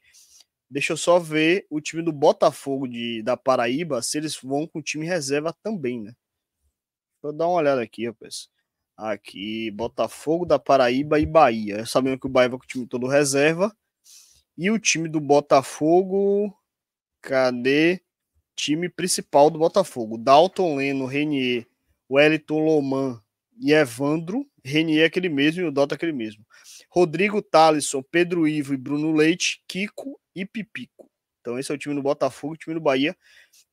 Deixa eu só ver o time do Botafogo de, da Paraíba, se eles vão com o time reserva também, né? Vou dar uma olhada aqui, rapaz. Aqui, Botafogo da Paraíba e Bahia. Sabendo que o Bahia vai com o time todo reserva. E o time do Botafogo. Cadê? time principal do Botafogo. Dalton Leno, Renier, Wellington Loman e Evandro. Renier aquele mesmo e o Dota aquele mesmo. Rodrigo Talisson, Pedro Ivo e Bruno Leite, Kiko e Pipico. Então esse é o time do Botafogo, time do Bahia,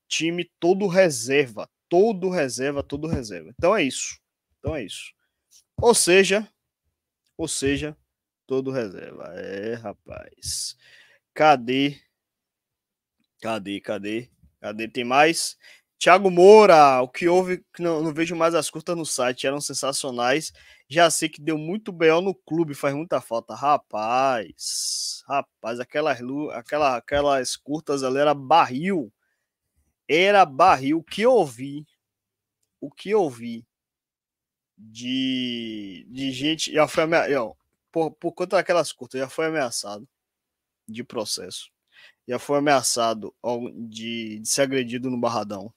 time todo reserva, todo reserva, todo reserva. Então é isso. Então é isso. Ou seja, ou seja, todo reserva. É, rapaz. Cadê? Cadê, cadê? Cadê? Tem mais. Thiago Moura, o que houve, não, não vejo mais as curtas no site, eram sensacionais. Já sei que deu muito B.O. no clube, faz muita falta. Rapaz, rapaz, aquelas, aquela, aquelas curtas ali era barril. Era barril. O que eu vi, o que eu vi de, de gente, já foi ameaçado, por, por conta daquelas curtas, já foi ameaçado de processo já foi ameaçado de, de ser agredido no Barradão.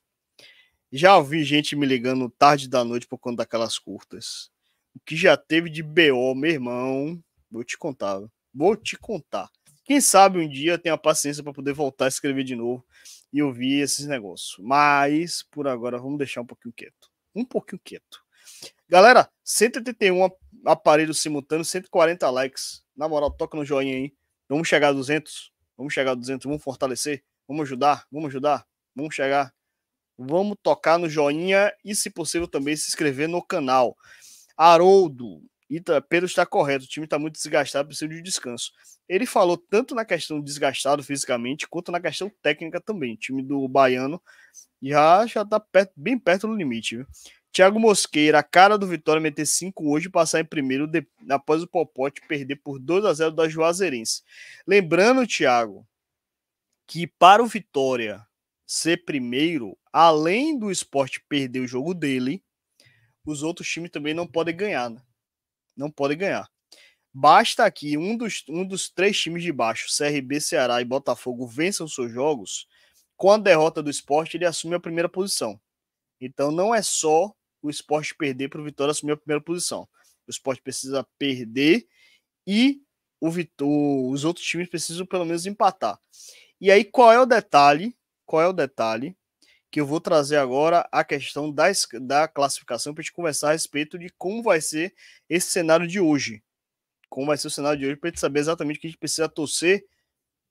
Já ouvi gente me ligando tarde da noite por conta daquelas curtas. O que já teve de BO, meu irmão, vou te contar. Vou te contar. Quem sabe um dia eu tenha paciência para poder voltar a escrever de novo e ouvir esses negócios. Mas por agora vamos deixar um pouquinho quieto. Um pouquinho quieto. Galera, 181 aparelhos simultâneos, 140 likes. Na moral, toca no joinha aí. Vamos chegar a 200? Vamos chegar a 200, vamos fortalecer, vamos ajudar, vamos ajudar, vamos chegar. Vamos tocar no joinha e, se possível, também se inscrever no canal. Haroldo, Ita, Pedro está correto, o time está muito desgastado, precisa de descanso. Ele falou tanto na questão desgastado fisicamente, quanto na questão técnica também. O time do Baiano já já está perto, bem perto do limite. Viu? Thiago Mosqueira, a cara do Vitória meter 5 hoje e passar em primeiro de, após o Popote perder por 2 a 0 da Juazeirense. Lembrando, Thiago, que para o Vitória ser primeiro, além do esporte perder o jogo dele, os outros times também não podem ganhar. Né? Não podem ganhar. Basta que um dos, um dos três times de baixo, CRB, Ceará e Botafogo, vençam seus jogos, com a derrota do esporte, ele assume a primeira posição. Então não é só o esporte perder para o Vitória assumir a primeira posição. O esporte precisa perder e o Vitor, os outros times precisam pelo menos empatar. E aí, qual é o detalhe? Qual é o detalhe que eu vou trazer agora a questão da, da classificação para a gente conversar a respeito de como vai ser esse cenário de hoje. Como vai ser o cenário de hoje para a gente saber exatamente o que a gente precisa torcer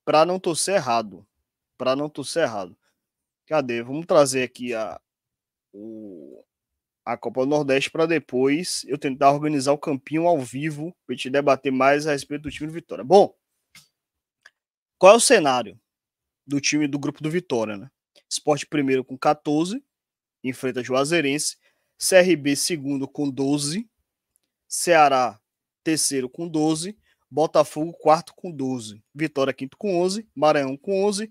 para não torcer errado. Para não torcer errado. Cadê? Vamos trazer aqui a, o, a Copa do Nordeste para depois eu tentar organizar o campinho ao vivo para te debater mais a respeito do time do Vitória. Bom, qual é o cenário do time do grupo do Vitória, né? Esporte primeiro com 14, enfrenta Juazeirense, CRB segundo com 12, Ceará terceiro com 12, Botafogo quarto com 12, Vitória quinto com 11, Maranhão com 11,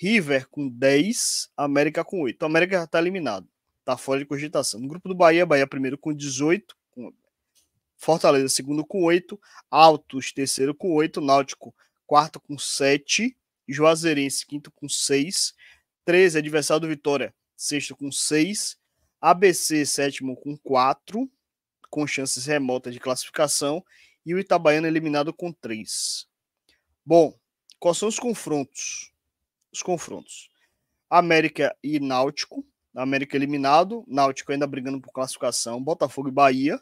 River com 10, América com 8. O então, América está eliminado. Tá fora de cogitação. No grupo do Bahia, Bahia primeiro com 18, com Fortaleza segundo com 8, Altos terceiro com 8, Náutico quarto com 7, Juazeirense quinto com 6, 13 adversário do Vitória sexto com 6, ABC sétimo com 4, com chances remotas de classificação, e o Itabaiana eliminado com 3. Bom, quais são os confrontos? Os confrontos. América e Náutico, América eliminado, Náutico ainda brigando por classificação, Botafogo e Bahia,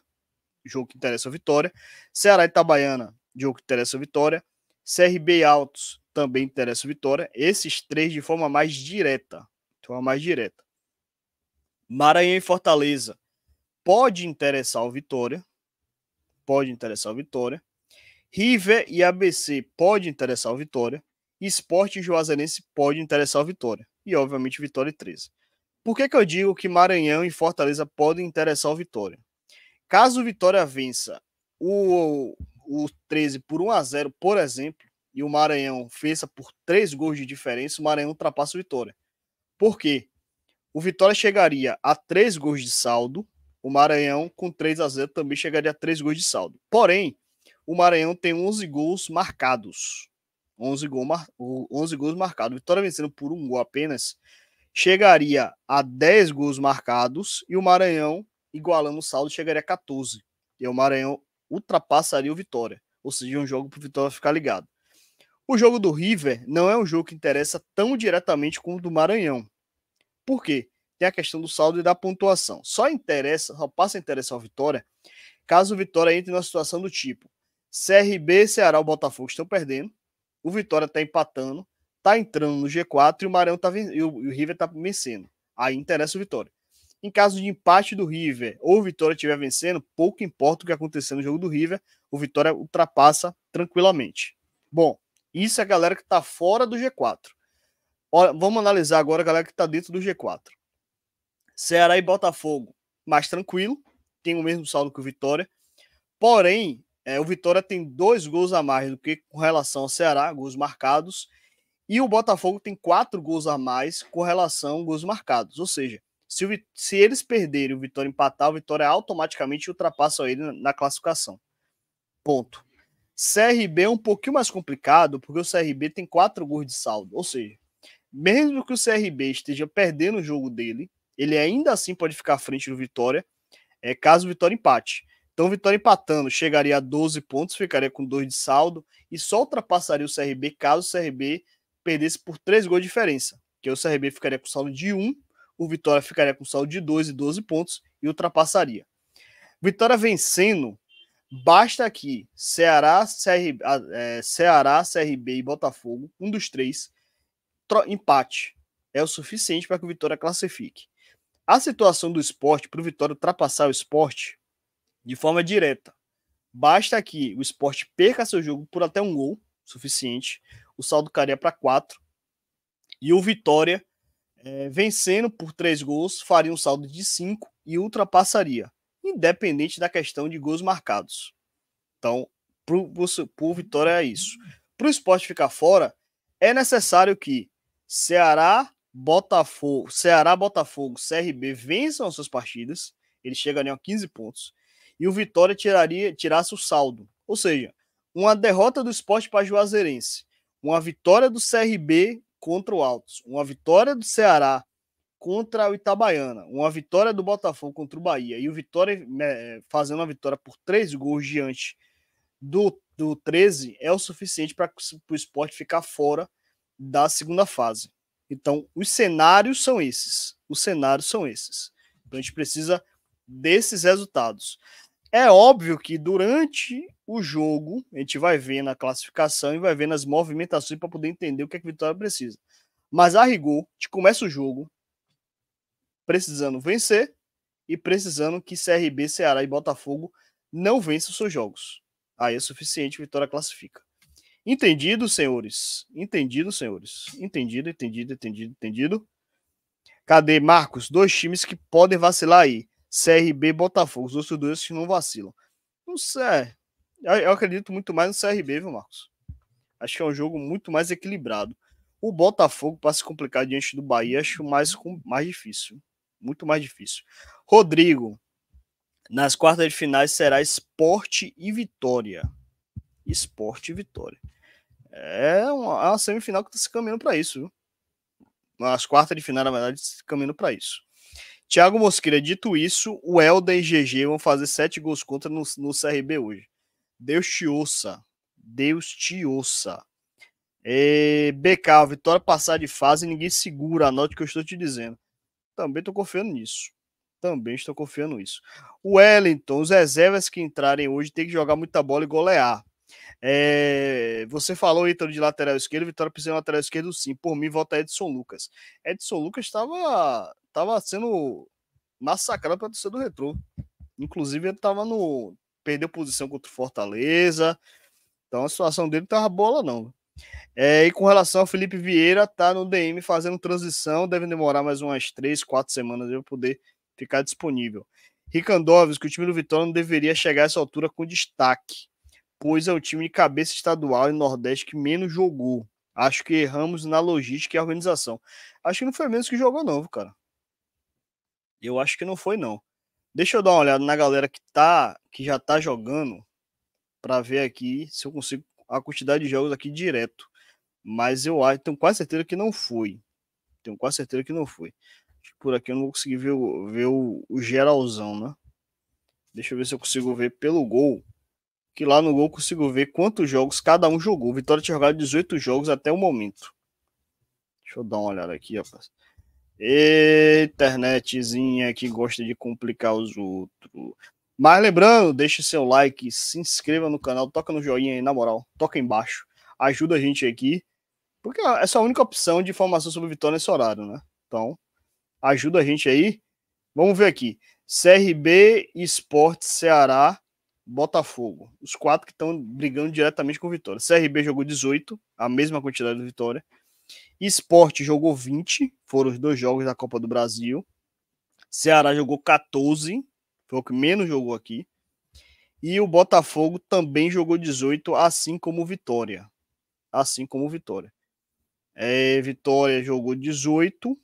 jogo que interessa a vitória, Ceará e Itabaiana, jogo que interessa a vitória, CRB e Altos, também interessa a vitória, esses três de forma mais direta, de forma mais direta. Maranhão e Fortaleza, pode interessar o Vitória, pode interessar o Vitória, River e ABC pode interessar o Vitória, Esporte e Juazeirense pode interessar o Vitória, e obviamente Vitória e 13. Por que, que eu digo que Maranhão e Fortaleza podem interessar o Vitória? Caso o Vitória vença o, o 13 por 1 a 0 por exemplo, e o Maranhão vença por três gols de diferença, o Maranhão ultrapassa o Vitória. Por quê? O Vitória chegaria a três gols de saldo, o Maranhão com 3 a 0 também chegaria a três gols de saldo. Porém, o Maranhão tem 11 gols marcados. 11, gol mar... 11 gols marcados. Vitória vencendo por um gol apenas, chegaria a 10 gols marcados e o Maranhão, igualando o saldo, chegaria a 14. E o Maranhão ultrapassaria o Vitória. Ou seja, um jogo para o Vitória ficar ligado. O jogo do River não é um jogo que interessa tão diretamente como o do Maranhão. Por quê? Tem a questão do saldo e da pontuação. Só interessa, só passa a interessar ao Vitória caso o Vitória entre numa situação do tipo: CRB, Ceará, o Botafogo estão perdendo, o Vitória está empatando tá entrando no G4 e o Maranhão tá e o, e o River tá vencendo. Aí interessa o Vitória. Em caso de empate do River ou o Vitória estiver vencendo, pouco importa o que acontecer no jogo do River, o Vitória ultrapassa tranquilamente. Bom, isso é a galera que está fora do G4. Olha, vamos analisar agora a galera que está dentro do G4. Ceará e Botafogo, mais tranquilo, tem o mesmo saldo que o Vitória. Porém, é, o Vitória tem dois gols a mais do que com relação ao Ceará, gols marcados, e o Botafogo tem quatro gols a mais com relação aos gols marcados. Ou seja, se, o, se eles perderem o Vitória empatar, o Vitória automaticamente ultrapassa ele na, na classificação. Ponto. CRB é um pouquinho mais complicado, porque o CRB tem quatro gols de saldo. Ou seja, mesmo que o CRB esteja perdendo o jogo dele, ele ainda assim pode ficar à frente do Vitória, é, caso o Vitória empate. Então, o Vitória empatando chegaria a 12 pontos, ficaria com dois de saldo e só ultrapassaria o CRB caso o CRB perdesse por três gols de diferença, que o CRB ficaria com saldo de 1, o Vitória ficaria com saldo de 2 e 12 pontos e ultrapassaria. Vitória vencendo, basta que Ceará, CRB, é, Ceará, CRB e Botafogo, um dos três, empate. É o suficiente para que o Vitória classifique. A situação do esporte, para o Vitória ultrapassar o esporte, de forma direta, basta que o esporte perca seu jogo por até um gol, suficiente o saldo caria para 4. E o Vitória, é, vencendo por 3 gols, faria um saldo de 5 e ultrapassaria, independente da questão de gols marcados. Então, para o Vitória é isso. Para o esporte ficar fora, é necessário que Ceará, Botafogo, Ceará, Botafogo, CRB vençam as suas partidas, eles chegariam a 15 pontos, e o Vitória tiraria, tirasse o saldo. Ou seja, uma derrota do esporte para Juazeirense uma vitória do CRB contra o Altos, uma vitória do Ceará contra o Itabaiana, uma vitória do Botafogo contra o Bahia e o Vitória é, é, fazendo uma vitória por três gols diante do, do 13 é o suficiente para o esporte ficar fora da segunda fase. Então, os cenários são esses. Os cenários são esses. Então, a gente precisa desses resultados. É óbvio que durante o jogo a gente vai ver na classificação e vai ver nas movimentações para poder entender o que, é que a Vitória precisa. Mas a rigor, a gente começa o jogo precisando vencer e precisando que CRB, Ceará e Botafogo não vençam seus jogos. Aí é suficiente, Vitória classifica. Entendido, senhores? Entendido, senhores? Entendido, entendido, entendido, entendido. Cadê, Marcos? Dois times que podem vacilar aí. CRB e Botafogo. Os outros dois que não vacilam. Não sei. Eu, eu acredito muito mais no CRB, viu, Marcos? Acho que é um jogo muito mais equilibrado. O Botafogo, para se complicar diante do Bahia, acho mais, mais difícil. Muito mais difícil. Rodrigo, nas quartas de finais será esporte e vitória. Esporte e vitória. É uma, é uma semifinal que está se caminhando para isso. Viu? As quartas de final, na verdade, se caminhando para isso. Thiago Mosqueira, dito isso, o Helder e GG vão fazer sete gols contra no, no CRB hoje. Deus te ouça. Deus te ouça. E, é, BK, a vitória passar de fase, ninguém segura. Anote o que eu estou te dizendo. Também estou confiando nisso. Também estou confiando nisso. O Wellington, os reservas que entrarem hoje tem que jogar muita bola e golear. É, você falou, Ítalo, de lateral esquerdo, Vitória precisa de lateral esquerdo sim. Por mim, volta Edson Lucas. Edson Lucas estava tava sendo massacrado para ter do retrô. Inclusive, ele estava no. perdeu posição contra o Fortaleza. Então a situação dele estava tá bola, não. É, e com relação ao Felipe Vieira, tá no DM fazendo transição, deve demorar mais umas três, quatro semanas para poder ficar disponível. que o time do Vitória não deveria chegar a essa altura com destaque pois é o time de cabeça estadual e Nordeste que menos jogou. Acho que erramos na logística e organização. Acho que não foi menos que jogou, novo cara. Eu acho que não foi, não. Deixa eu dar uma olhada na galera que tá, que já tá jogando, para ver aqui se eu consigo a quantidade de jogos aqui direto. Mas eu acho, tenho quase certeza que não foi. Tenho quase certeza que não foi. Por aqui eu não vou conseguir ver, ver o, o geralzão, né? Deixa eu ver se eu consigo ver pelo gol que lá no gol consigo ver quantos jogos cada um jogou. Vitória tinha jogado 18 jogos até o momento. Deixa eu dar uma olhada aqui, rapaz. Internetzinha que gosta de complicar os outros. Mas lembrando, deixe seu like, se inscreva no canal, toca no joinha aí, na moral, toca embaixo. Ajuda a gente aqui, porque essa é a única opção de informação sobre Vitória nesse horário, né? Então, ajuda a gente aí. Vamos ver aqui. CRB Esporte Ceará Botafogo. Os quatro que estão brigando diretamente com vitória. CRB jogou 18, a mesma quantidade de vitória. Esporte jogou 20, foram os dois jogos da Copa do Brasil. Ceará jogou 14, foi o que menos jogou aqui. E o Botafogo também jogou 18, assim como Vitória. Assim como Vitória. É, Vitória jogou 18.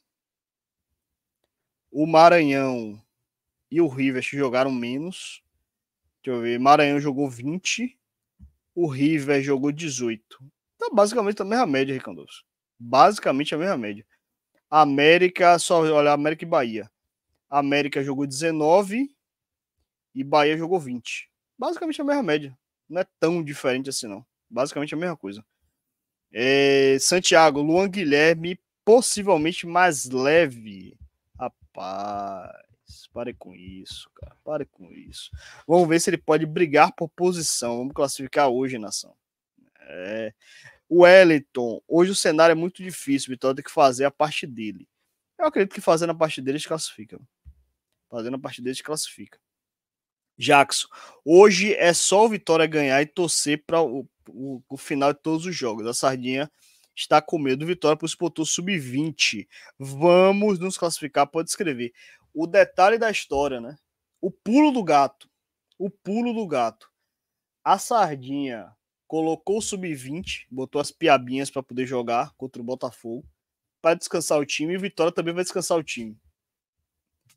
O Maranhão e o River jogaram menos. Deixa eu ver. Maranhão jogou 20. O River jogou 18. então basicamente a mesma média, Ricandoso. Basicamente a mesma média. América, só olha, América e Bahia. América jogou 19 e Bahia jogou 20. Basicamente a mesma média. Não é tão diferente assim, não. Basicamente a mesma coisa. É, Santiago, Luan Guilherme, possivelmente mais leve. Rapaz. Pare com isso, cara. Pare com isso. Vamos ver se ele pode brigar por posição. Vamos classificar hoje, nação. É... Wellington, hoje o cenário é muito difícil. Vitória tem que fazer a parte dele. Eu acredito que fazendo a parte dele, eles classificam. Fazendo a parte dele, eles classificam. Jackson, hoje é só o Vitória ganhar e torcer para o, o, o final de todos os jogos. A Sardinha está com medo Vitória Vitória, pois botou sub-20. Vamos nos classificar, pode escrever. O detalhe da história, né? O pulo do gato. O pulo do gato. A Sardinha colocou o sub-20, botou as piabinhas para poder jogar contra o Botafogo, para descansar o time, e Vitória também vai descansar o time.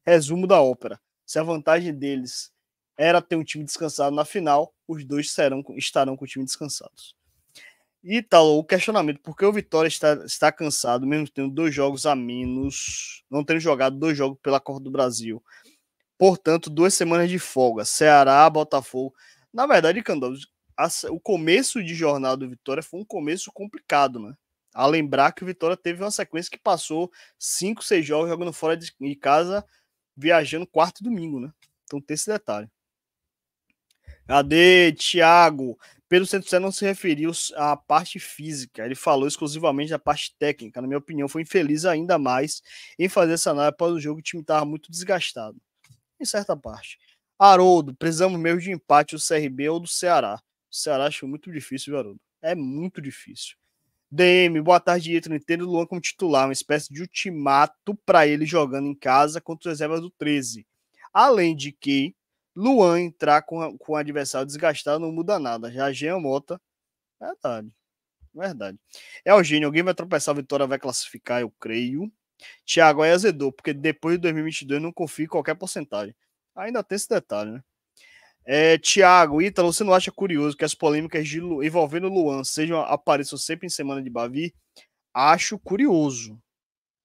Resumo da ópera. Se a vantagem deles era ter um time descansado na final, os dois serão, estarão com o time descansados. E tal, tá o questionamento, porque o Vitória está, está cansado, mesmo tendo dois jogos a menos, não tendo jogado dois jogos pela Copa do Brasil. Portanto, duas semanas de folga. Ceará, Botafogo. Na verdade, Candovos, o começo de jornada do Vitória foi um começo complicado, né? A lembrar que o Vitória teve uma sequência que passou cinco, seis jogos jogando fora de casa, viajando quarto e domingo, né? Então tem esse detalhe. Cadê, Thiago? Pedro Santos não se referiu à parte física, ele falou exclusivamente da parte técnica. Na minha opinião, foi infeliz ainda mais em fazer essa análise após o jogo, o time estava muito desgastado, em certa parte. Haroldo, precisamos mesmo de empate do CRB ou do Ceará. O Ceará acho muito difícil, viu, Haroldo? É muito difícil. DM, boa tarde, Ito. Entendo o Luan como titular, uma espécie de ultimato para ele jogando em casa contra os reservas do 13. Além de que Luan entrar com, com o adversário desgastado não muda nada. Já Jean Mota. Verdade. Verdade. É o Gênio. Alguém vai tropeçar, a vitória vai classificar, eu creio. Thiago aí azedou, porque depois de 2022 não confio em qualquer porcentagem. Ainda tem esse detalhe, né? É, Tiago, Ítalo, você não acha curioso que as polêmicas de, envolvendo Luan sejam, apareçam sempre em semana de Bavi? Acho curioso.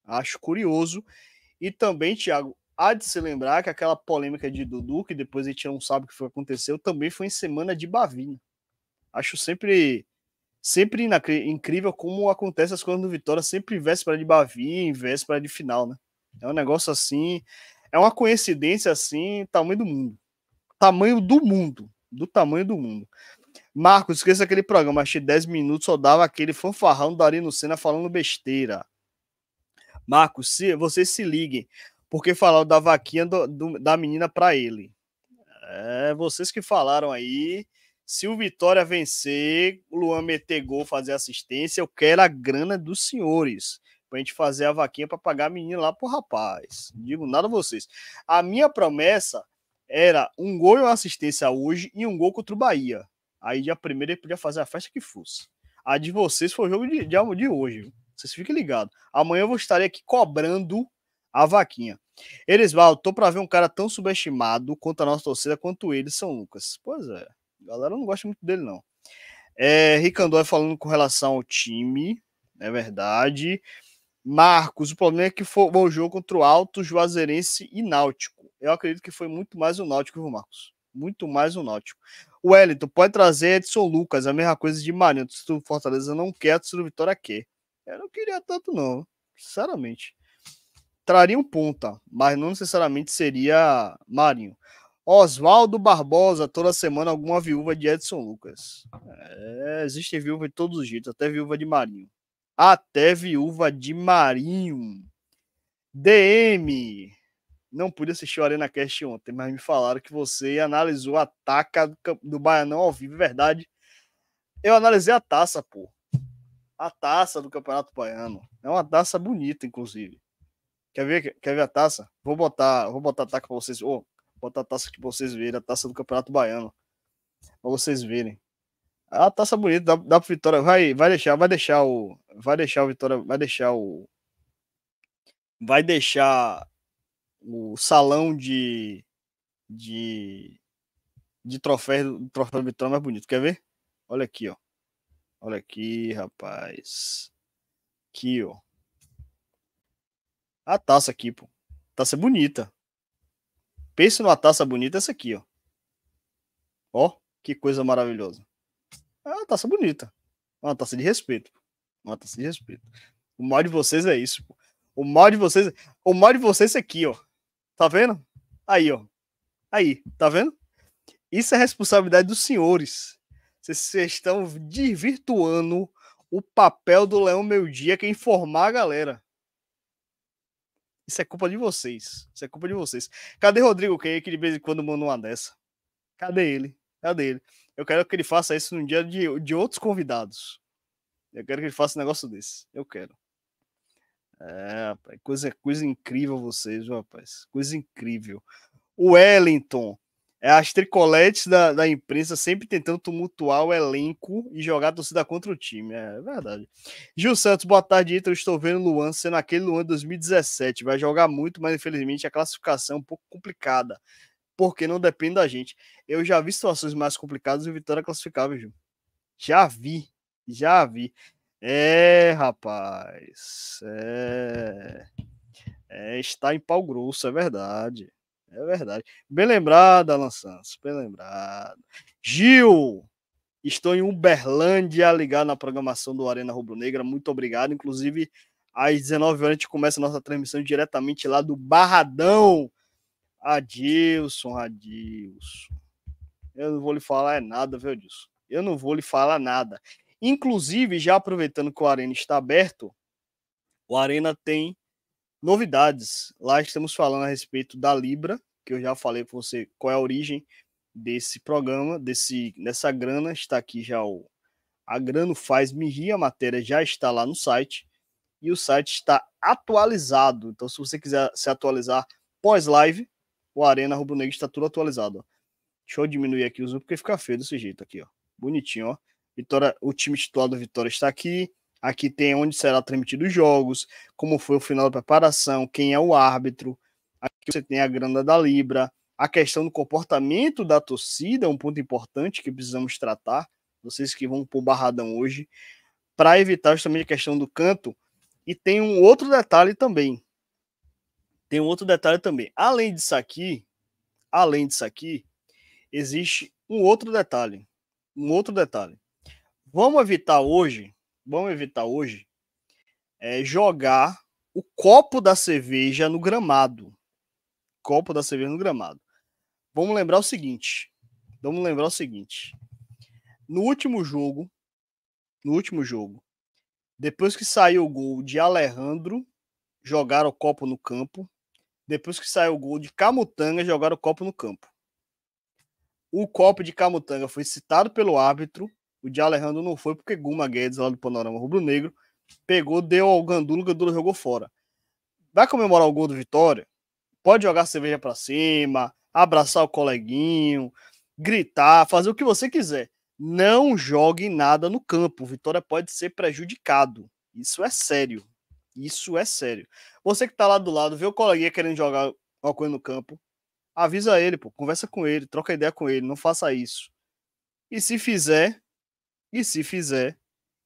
Acho curioso. E também, Tiago, Há de se lembrar que aquela polêmica de Dudu, que depois a gente não sabe o que foi aconteceu, também foi em semana de Bavina. Acho sempre sempre incrível como acontece as coisas no Vitória, sempre em véspera de Bavim, em véspera de final, né? É um negócio assim, é uma coincidência assim, tamanho do mundo. Tamanho do mundo, do tamanho do mundo. Marcos, esqueça aquele programa, achei 10 minutos, só dava aquele fanfarrão do Arino Senna falando besteira. Marcos, se, vocês se liguem porque falaram da vaquinha do, do, da menina para ele. É, vocês que falaram aí. Se o Vitória vencer, o Luan meter gol, fazer assistência, eu quero a grana dos senhores. Pra gente fazer a vaquinha para pagar a menina lá pro rapaz. Não digo nada a vocês. A minha promessa era um gol e uma assistência hoje e um gol contra o Bahia. Aí dia primeiro ele podia fazer a festa que fosse. A de vocês foi o jogo de, de, de hoje. Vocês fiquem ligados. Amanhã eu vou estar aqui cobrando a vaquinha. Erisval, tô pra ver um cara tão subestimado quanto a nossa torcida, quanto ele, São Lucas. Pois é, a galera não gosta muito dele, não. É, Ricandói falando com relação ao time, é verdade. Marcos, o problema é que foi um jogo contra o Alto, Juazeirense e Náutico. Eu acredito que foi muito mais o Náutico, viu, Marcos? Muito mais o Náutico. O Wellington pode trazer Edson Lucas, a mesma coisa de Marinho. Se tu Fortaleza não quer, se tu Vitória quer. Eu não queria tanto, não, sinceramente traria um ponta, mas não necessariamente seria Marinho. Oswaldo Barbosa, toda semana alguma viúva de Edson Lucas. É, existe viúva de todos os jeitos, até viúva de Marinho. Até viúva de Marinho. DM. Não pude assistir o Arena Cast ontem, mas me falaram que você analisou a taca do, Baianão ao vivo, é verdade. Eu analisei a taça, pô. A taça do Campeonato Baiano. É uma taça bonita, inclusive. Quer ver, quer ver a taça? Vou botar, vou botar a taça para vocês. Oh, botar a taça aqui pra vocês verem, a taça do Campeonato Baiano. Pra vocês verem. A taça bonita, dá, dá pro Vitória. Vai, vai deixar, vai deixar o. Vai deixar o Vitória. Vai deixar o. Vai deixar o salão de. De. De troféu, troféu do Vitória mais bonito. Quer ver? Olha aqui, ó. Olha aqui, rapaz. Aqui, ó. A taça aqui, pô. Taça bonita. Pensa numa taça bonita essa aqui, ó. Ó, que coisa maravilhosa. É uma taça bonita. É uma taça de respeito. É uma taça de respeito. O mal de vocês é isso, pô. O mal de vocês, o mal de vocês é aqui, ó. Tá vendo? Aí, ó. Aí, tá vendo? Isso é responsabilidade dos senhores. Vocês estão desvirtuando o papel do Leão Meu Dia, que é informar a galera. Isso é culpa de vocês. Isso é culpa de vocês. Cadê Rodrigo Kay, que de vez em quando manda uma dessa? Cadê ele? Cadê ele? Eu quero que ele faça isso num dia de, de outros convidados. Eu quero que ele faça um negócio desse. Eu quero. É, rapaz, coisa, coisa incrível vocês, rapaz. Coisa incrível. O Wellington é as tricoletes da, da imprensa sempre tentando tumultuar o elenco e jogar a torcida contra o time. É verdade. Gil Santos, boa tarde, Eu estou vendo Luan sendo aquele Luan 2017. Vai jogar muito, mas infelizmente a classificação é um pouco complicada. Porque não depende da gente. Eu já vi situações mais complicadas e o Vitória é classificável, Gil. Já vi. Já vi. É, rapaz. É. é está em pau grosso, é verdade. É verdade. Bem lembrado, Alan Santos. Bem lembrado. Gil, estou em Uberlândia, ligado na programação do Arena Rubro Negra. Muito obrigado. Inclusive, às 19 horas a gente começa a nossa transmissão diretamente lá do Barradão. Adilson, Adilson. Eu não vou lhe falar é nada, viu, Adilson? Eu não vou lhe falar nada. Inclusive, já aproveitando que o Arena está aberto, o Arena tem novidades. Lá estamos falando a respeito da Libra, que eu já falei para você qual é a origem desse programa, desse, dessa grana. Está aqui já o A Grano Faz Me Rir, a matéria já está lá no site. E o site está atualizado. Então, se você quiser se atualizar pós-live, o Arena Rubro Negro está tudo atualizado. Ó. Deixa eu diminuir aqui o zoom, porque fica feio desse jeito aqui, ó. Bonitinho, ó. Vitória, o time titular do Vitória está aqui. Aqui tem onde será transmitido os jogos, como foi o final da preparação, quem é o árbitro. Aqui você tem a grana da Libra, a questão do comportamento da torcida é um ponto importante que precisamos tratar. Vocês que vão o barradão hoje, para evitar justamente a questão do canto. E tem um outro detalhe também. Tem um outro detalhe também. Além disso aqui, além disso aqui, existe um outro detalhe. Um outro detalhe. Vamos evitar hoje vamos evitar hoje é jogar o copo da cerveja no gramado. Copo da cerveja no gramado. Vamos lembrar o seguinte. Vamos lembrar o seguinte. No último jogo, no último jogo, depois que saiu o gol de Alejandro, jogaram o copo no campo. Depois que saiu o gol de Camutanga, jogaram o copo no campo. O copo de Camutanga foi citado pelo árbitro o de Alejandro não foi porque Guma Guedes, lá do Panorama Rubro-Negro, pegou, deu ao Gandulo, o Gandulo jogou fora. Vai comemorar o gol do Vitória? Pode jogar cerveja para cima, abraçar o coleguinho, gritar, fazer o que você quiser. Não jogue nada no campo. Vitória pode ser prejudicado. Isso é sério. Isso é sério. Você que tá lá do lado, vê o coleguinha querendo jogar uma coisa no campo, avisa ele, pô, conversa com ele, troca ideia com ele, não faça isso. E se fizer, e se fizer,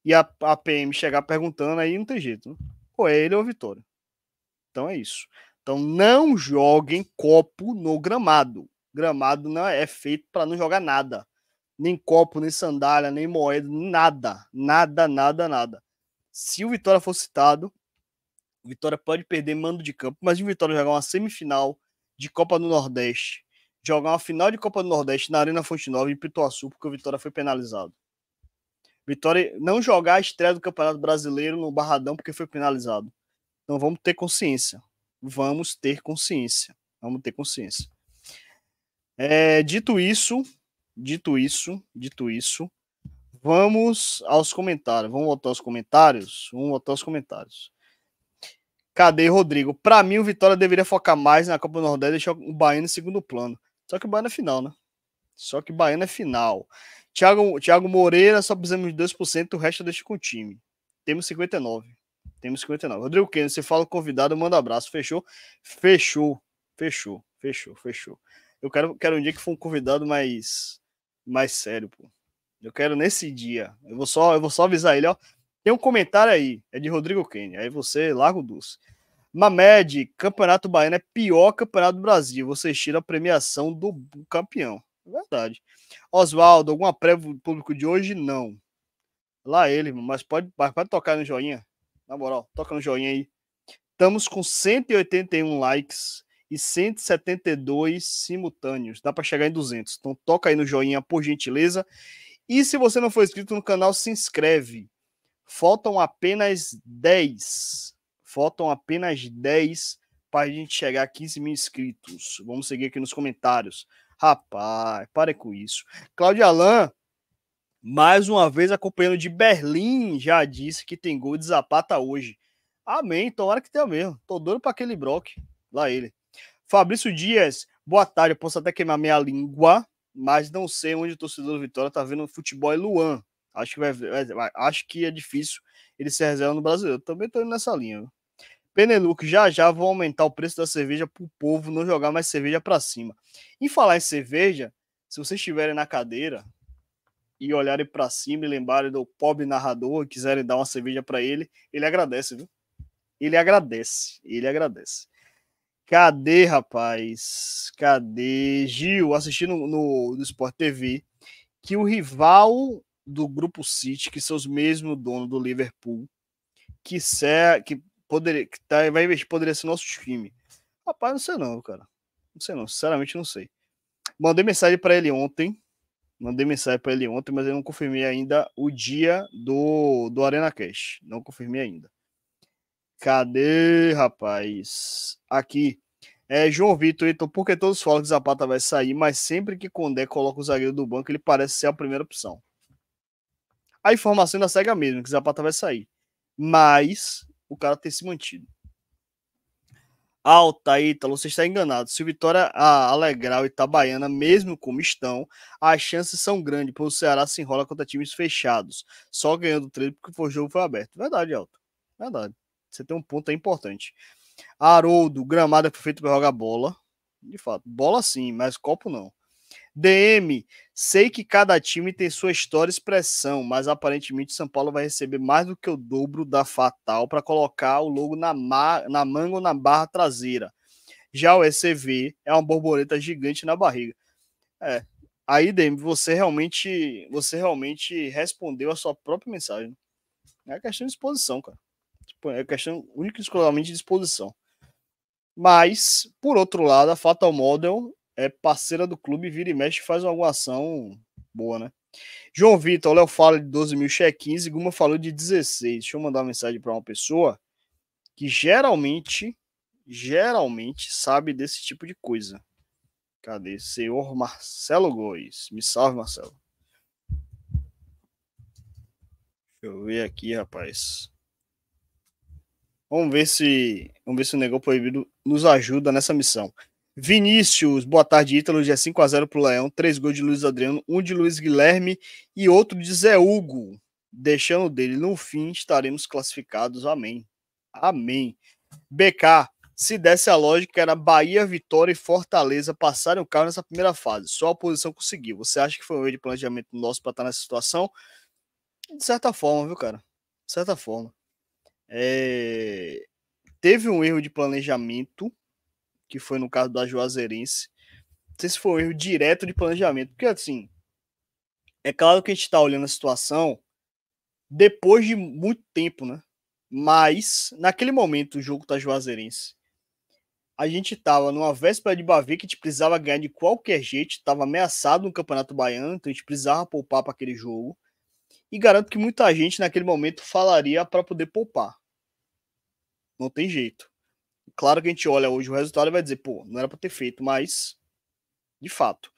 e a, a PM chegar perguntando, aí não tem jeito. Né? Ou é ele ou Vitória. Então é isso. Então não joguem copo no gramado. Gramado não é, é feito para não jogar nada. Nem copo, nem sandália, nem moeda, nada. Nada, nada, nada. Se o Vitória for citado, o Vitória pode perder mando de campo, mas o Vitória jogar uma semifinal de Copa do Nordeste, jogar uma final de Copa do Nordeste na Arena Fonte Nova em Pituaçu, porque o Vitória foi penalizado. Vitória não jogar a estreia do Campeonato Brasileiro no Barradão porque foi penalizado. Então vamos ter consciência. Vamos ter consciência. Vamos ter consciência. É, dito isso, dito isso, dito isso, vamos aos comentários. Vamos botar os comentários? Vamos voltar os comentários. Cadê Rodrigo? Para mim, o Vitória deveria focar mais na Copa do Nordeste e deixar o Bahia em segundo plano. Só que o Bahia é final, né? Só que o Bahia é final. Thiago, Thiago Moreira, só precisamos de 2%, o resto deixa com o time. Temos 59. Temos 59. Rodrigo Kennedy, você fala convidado, manda abraço. Fechou? Fechou. Fechou. Fechou. Fechou. Eu quero, quero um dia que for um convidado mais, mais sério, pô. Eu quero nesse dia. Eu vou só, eu vou só avisar ele, ó. Tem um comentário aí, é de Rodrigo Kennedy. Aí você larga o doce. Mamed, Campeonato Baiano é pior campeonato do Brasil. Vocês tiram a premiação do campeão. Verdade. Oswaldo, alguma prévia do público de hoje? Não. Lá ele, mas pode, pode tocar no joinha. Na moral, toca no joinha aí. Estamos com 181 likes e 172 simultâneos. Dá para chegar em 200. Então toca aí no joinha, por gentileza. E se você não for inscrito no canal, se inscreve. Faltam apenas 10. Faltam apenas 10 para a gente chegar a 15 mil inscritos. Vamos seguir aqui nos comentários. Rapaz, pare com isso. Cláudio Alain, mais uma vez acompanhando de Berlim, já disse que tem gol de Zapata hoje. Amém, tomara que tenha mesmo. Tô doido para aquele broque. Lá ele. Fabrício Dias, boa tarde. Eu posso até queimar minha língua, mas não sei onde o torcedor do Vitória tá vendo futebol e Luan. Acho que, vai, vai, acho que é difícil ele ser reserva no Brasil. Eu Também tô indo nessa linha. Penelux já já vão aumentar o preço da cerveja para o povo não jogar mais cerveja para cima. Em falar em cerveja, se vocês estiverem na cadeira e olharem para cima e lembrarem do pobre narrador e quiserem dar uma cerveja para ele, ele agradece, viu? Ele agradece, ele agradece. Cadê, rapaz? Cadê? Gil, assistindo no, no Sport TV, que o rival do Grupo City, que são os mesmos donos do Liverpool, que, ser, que poderia, que tá, vai investir, poderia ser nosso time. Rapaz, não sei não, cara. Não sei não, sinceramente não sei. Mandei mensagem para ele ontem. Mandei mensagem para ele ontem, mas eu não confirmei ainda o dia do, do Arena Cash. Não confirmei ainda. Cadê, rapaz? Aqui. É, João Vitor, então, porque todos falam que Zapata vai sair, mas sempre que Condé coloca o zagueiro do banco, ele parece ser a primeira opção. A informação da SEGA mesmo, que Zapata vai sair. Mas o cara ter se mantido. Alta, Ítalo, você está enganado. Se o Vitória a Alegral e Itabaiana, mesmo como estão, as chances são grandes, pois o Ceará se enrola contra times fechados, só ganhando o treino porque o jogo foi aberto. Verdade, Alto. Verdade. Você tem um ponto aí importante. Haroldo, gramada foi é feito para jogar bola. De fato, bola sim, mas copo não. DM, sei que cada time tem sua história e expressão, mas aparentemente São Paulo vai receber mais do que o dobro da Fatal para colocar o logo na, na manga ou na barra traseira. Já o ECV é uma borboleta gigante na barriga. É. Aí, DM, você realmente, você realmente respondeu a sua própria mensagem. É questão de exposição, cara. Tipo, é questão única e exclusivamente de exposição. Mas, por outro lado, a Fatal Model é parceira do clube, vira e mexe faz alguma ação boa, né? João Vitor, Léo fala de 12 mil check-ins e Guma falou de 16. Deixa eu mandar uma mensagem para uma pessoa que geralmente, geralmente sabe desse tipo de coisa. Cadê? Senhor Marcelo Góes. Me salve, Marcelo. Deixa eu ver aqui, rapaz. Vamos ver se, vamos ver se o negócio proibido nos ajuda nessa missão. Vinícius, boa tarde, Ítalo. Já 5 é a 0 para o Leão. Três gols de Luiz Adriano, um de Luiz Guilherme e outro de Zé Hugo. Deixando dele no fim, estaremos classificados. Amém. Amém. BK, se desse a lógica, era Bahia, Vitória e Fortaleza passarem o carro nessa primeira fase. Só a oposição conseguiu. Você acha que foi um erro de planejamento nosso para estar nessa situação? De certa forma, viu, cara? De certa forma. É... Teve um erro de planejamento que foi no caso da Juazeirense. Não sei se foi um erro direto de planejamento, porque assim, é claro que a gente está olhando a situação depois de muito tempo, né? Mas, naquele momento, o jogo da Juazeirense, a gente estava numa véspera de Bavi que a gente precisava ganhar de qualquer jeito, estava ameaçado no Campeonato Baiano, então a gente precisava poupar para aquele jogo. E garanto que muita gente naquele momento falaria para poder poupar. Não tem jeito. Claro que a gente olha hoje o resultado e vai dizer, pô, não era para ter feito, mas de fato.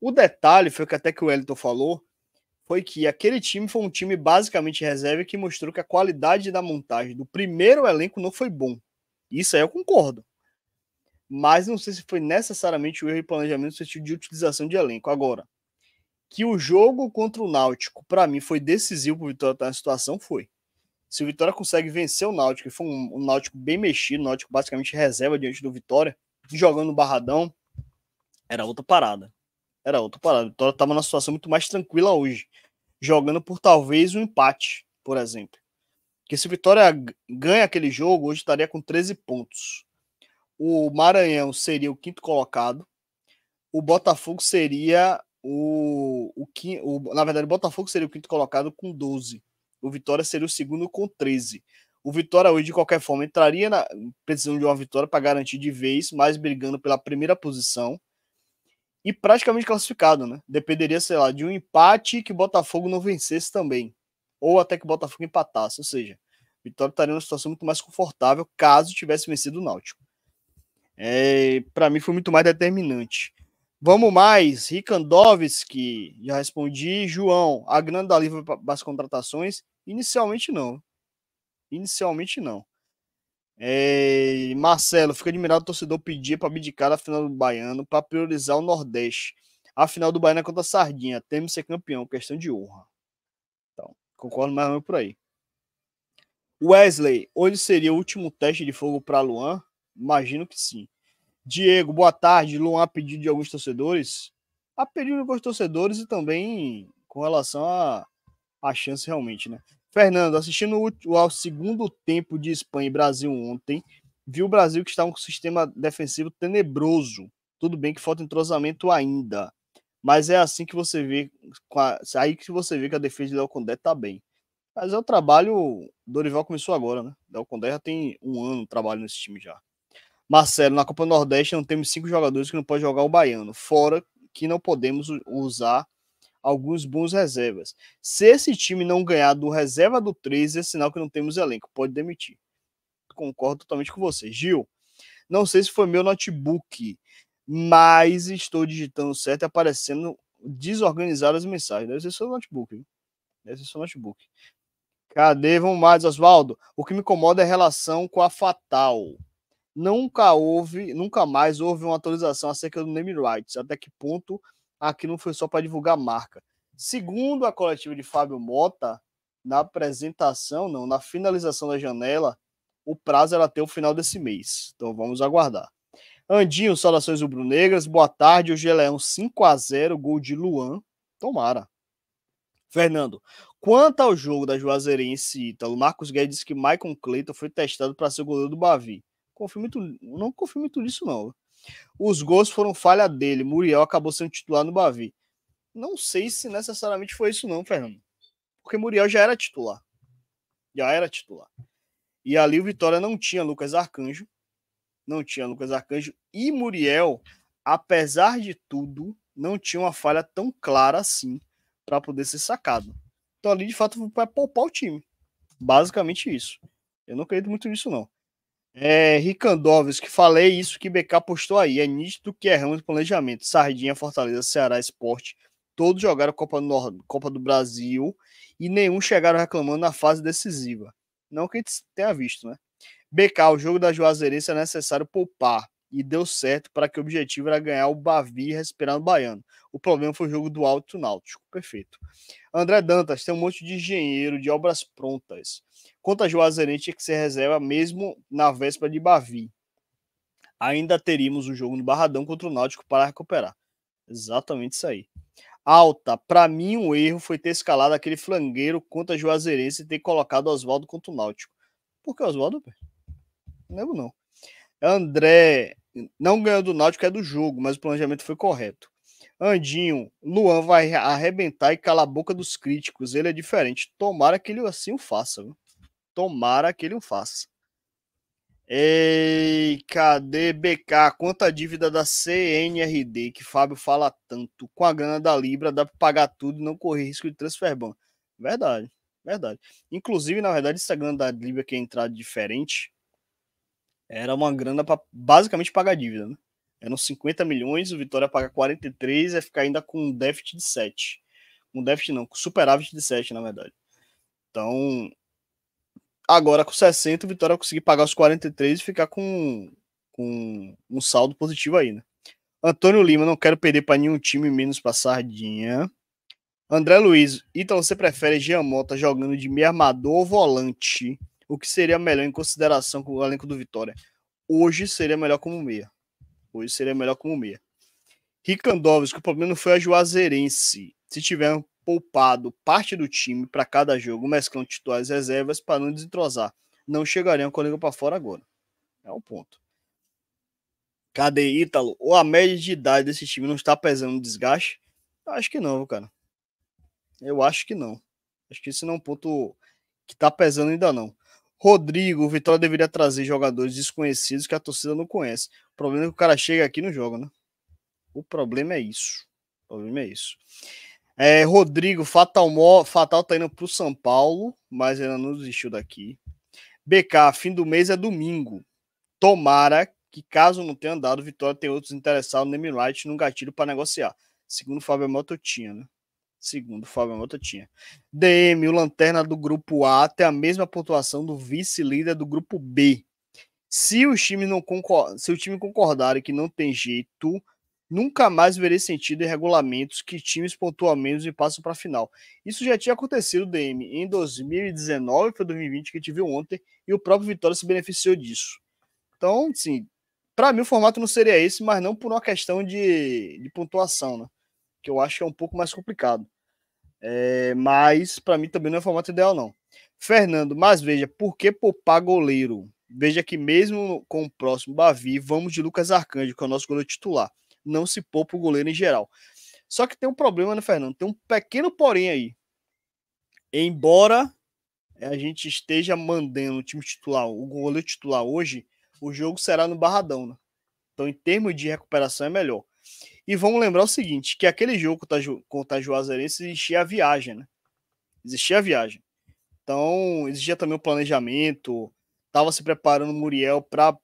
O detalhe foi que até que o Wellington falou, foi que aquele time foi um time basicamente reserva que mostrou que a qualidade da montagem do primeiro elenco não foi bom. Isso aí eu concordo. Mas não sei se foi necessariamente o erro de planejamento no sentido de utilização de elenco. Agora, que o jogo contra o Náutico, para mim, foi decisivo para o Vitória estar na situação, foi. Se o Vitória consegue vencer o Náutico, que foi um, um Náutico bem mexido, o Náutico basicamente reserva diante do Vitória, jogando no Barradão, era outra parada. Era outra parada. O Vitória estava numa situação muito mais tranquila hoje, jogando por talvez um empate, por exemplo. Porque se o Vitória ganha aquele jogo, hoje estaria com 13 pontos. O Maranhão seria o quinto colocado. O Botafogo seria o, o, o, na verdade, o Botafogo seria o quinto colocado com 12. O Vitória seria o segundo com 13. O Vitória hoje, de qualquer forma, entraria na precisão de uma vitória para garantir de vez, mas brigando pela primeira posição. E praticamente classificado, né? Dependeria, sei lá, de um empate que o Botafogo não vencesse também. Ou até que o Botafogo empatasse. Ou seja, o Vitória estaria numa situação muito mais confortável caso tivesse vencido o Náutico. É, para mim foi muito mais determinante. Vamos mais, Ricandovski, já respondi. João, a grana da livre para as contratações Inicialmente não. Inicialmente não. É... Marcelo, fica admirado o torcedor pedir para abdicar a final do Baiano para priorizar o Nordeste. A final do Baiano é contra a Sardinha. Temos ser campeão, questão de honra. Então, concordo mais ou menos por aí. Wesley, hoje seria o último teste de fogo para Luan? Imagino que sim. Diego, boa tarde. Luan a pedido de alguns torcedores? A pedido de alguns torcedores e também com relação a a chance realmente, né? Fernando, assistindo ao segundo tempo de Espanha e Brasil ontem, viu o Brasil que está com um sistema defensivo tenebroso. Tudo bem que falta entrosamento ainda, mas é assim que você vê, é aí que você vê que a defesa de Léo Condé tá bem. Mas é o trabalho, Dorival começou agora, né? Léo Condé já tem um ano de trabalho nesse time já. Marcelo, na Copa Nordeste não temos cinco jogadores que não pode jogar o baiano, fora que não podemos usar alguns bons reservas. Se esse time não ganhar do reserva do 13, é sinal que não temos elenco, pode demitir. Concordo totalmente com você. Gil, não sei se foi meu notebook, mas estou digitando certo e aparecendo desorganizadas as mensagens. Deve ser seu notebook. Viu? Deve ser seu notebook. Cadê? Vamos mais, Oswaldo. O que me incomoda é a relação com a Fatal. Nunca houve, nunca mais houve uma atualização acerca do name rights. Até que ponto aqui não foi só para divulgar marca. Segundo a coletiva de Fábio Mota, na apresentação, não, na finalização da janela, o prazo era até o final desse mês. Então vamos aguardar. Andinho, saudações rubro-negras. Boa tarde. Hoje é um 5 a 0 gol de Luan. Tomara. Fernando, quanto ao jogo da Juazeirense Ítalo, Marcos Guedes disse que Michael Cleiton foi testado para ser goleiro do Bavi. Confio muito, não confio muito nisso, não. Os gols foram falha dele. Muriel acabou sendo titular no Bavi. Não sei se necessariamente foi isso, não, Fernando. Porque Muriel já era titular. Já era titular. E ali o Vitória não tinha Lucas Arcanjo. Não tinha Lucas Arcanjo. E Muriel, apesar de tudo, não tinha uma falha tão clara assim para poder ser sacado. Então ali, de fato, vai poupar o time. Basicamente isso. Eu não acredito muito nisso, não. É, que falei isso que BK postou aí. É nítido que erramos planejamento. Sardinha, Fortaleza, Ceará, Esporte. Todos jogaram Copa, Nord, Copa do Brasil e nenhum chegaram reclamando na fase decisiva. Não que a gente tenha visto, né? BK, o jogo da Juazeirense é necessário poupar. E deu certo para que o objetivo era ganhar o Bavi e respirar no Baiano. O problema foi o jogo do Alto Náutico. Perfeito. André Dantas tem um monte de engenheiro, de obras prontas. Quanto a Juazeirense que se reserva mesmo na véspera de Bavi. Ainda teríamos o um jogo no Barradão contra o Náutico para recuperar. Exatamente isso aí. Alta, para mim um erro foi ter escalado aquele flangueiro contra a Juazeirense e ter colocado Oswaldo contra o Náutico. Por que Oswaldo? Não lembro não. André, não ganhou do Náutico, é do jogo, mas o planejamento foi correto. Andinho, Luan vai arrebentar e calar a boca dos críticos. Ele é diferente. Tomara que ele assim o faça. Viu? Tomara que ele o faça. Ei, cadê BK? Quanta dívida da CNRD que Fábio fala tanto? Com a grana da Libra dá para pagar tudo e não correr risco de transfer ban. Verdade, verdade. Inclusive, na verdade, essa grana da Libra que é entrada diferente era uma grana para basicamente pagar dívida, né? Eram 50 milhões, o Vitória paga 43, vai é ficar ainda com um déficit de 7. Um déficit não, com superávit de 7, na verdade. Então, agora com 60, o Vitória vai conseguir pagar os 43 e ficar com, com um saldo positivo aí, né? Antônio Lima, não quero perder para nenhum time, menos para Sardinha. André Luiz, então você prefere Jean Mota jogando de meia armador ou volante? O que seria melhor em consideração com o elenco do Vitória? Hoje seria melhor como meia. Hoje seria melhor como meia. que o problema não foi a Juazeirense. Se tiveram poupado parte do time para cada jogo, mesclando titulares e reservas para não desentrosar. Não chegariam um colega para fora agora. É um ponto. Cadê Ítalo? Ou a média de idade desse time não está pesando no desgaste? Acho que não, cara. Eu acho que não. Acho que esse não é um ponto que está pesando ainda não. Rodrigo, o Vitória deveria trazer jogadores desconhecidos que a torcida não conhece. O problema é que o cara chega aqui e não joga, né? O problema é isso. O problema é isso. É, Rodrigo, Fatal, Mo, Fatal tá indo pro São Paulo, mas ainda não desistiu daqui. BK, fim do mês é domingo. Tomara que, caso não tenha andado, Vitória tem outros interessados no Name Light num gatilho para negociar. Segundo o Fábio Moto, tinha, né? segundo Fábio Mota tinha. DM, o lanterna do grupo A tem a mesma pontuação do vice-líder do grupo B. Se o time não concor se o time e que não tem jeito, nunca mais verei sentido em regulamentos que times pontuam menos e passam para a final. Isso já tinha acontecido, DM, em 2019, foi 2020 que a gente viu ontem, e o próprio Vitória se beneficiou disso. Então, sim, para mim o formato não seria esse, mas não por uma questão de, de pontuação, né? que eu acho que é um pouco mais complicado. É, mas para mim também não é o formato ideal, não. Fernando, mas veja, por que poupar goleiro? Veja que mesmo com o próximo Bavi, vamos de Lucas Arcanjo, que é o nosso goleiro titular. Não se poupa o goleiro em geral. Só que tem um problema, né, Fernando? Tem um pequeno porém aí. Embora é, a gente esteja mandando o time titular, o goleiro titular hoje, o jogo será no Barradão, né? Então, em termos de recuperação, é melhor. E vamos lembrar o seguinte, que aquele jogo contra a Juazeirense existia a viagem, né? Existia a viagem. Então, existia também o planejamento, estava se preparando o Muriel para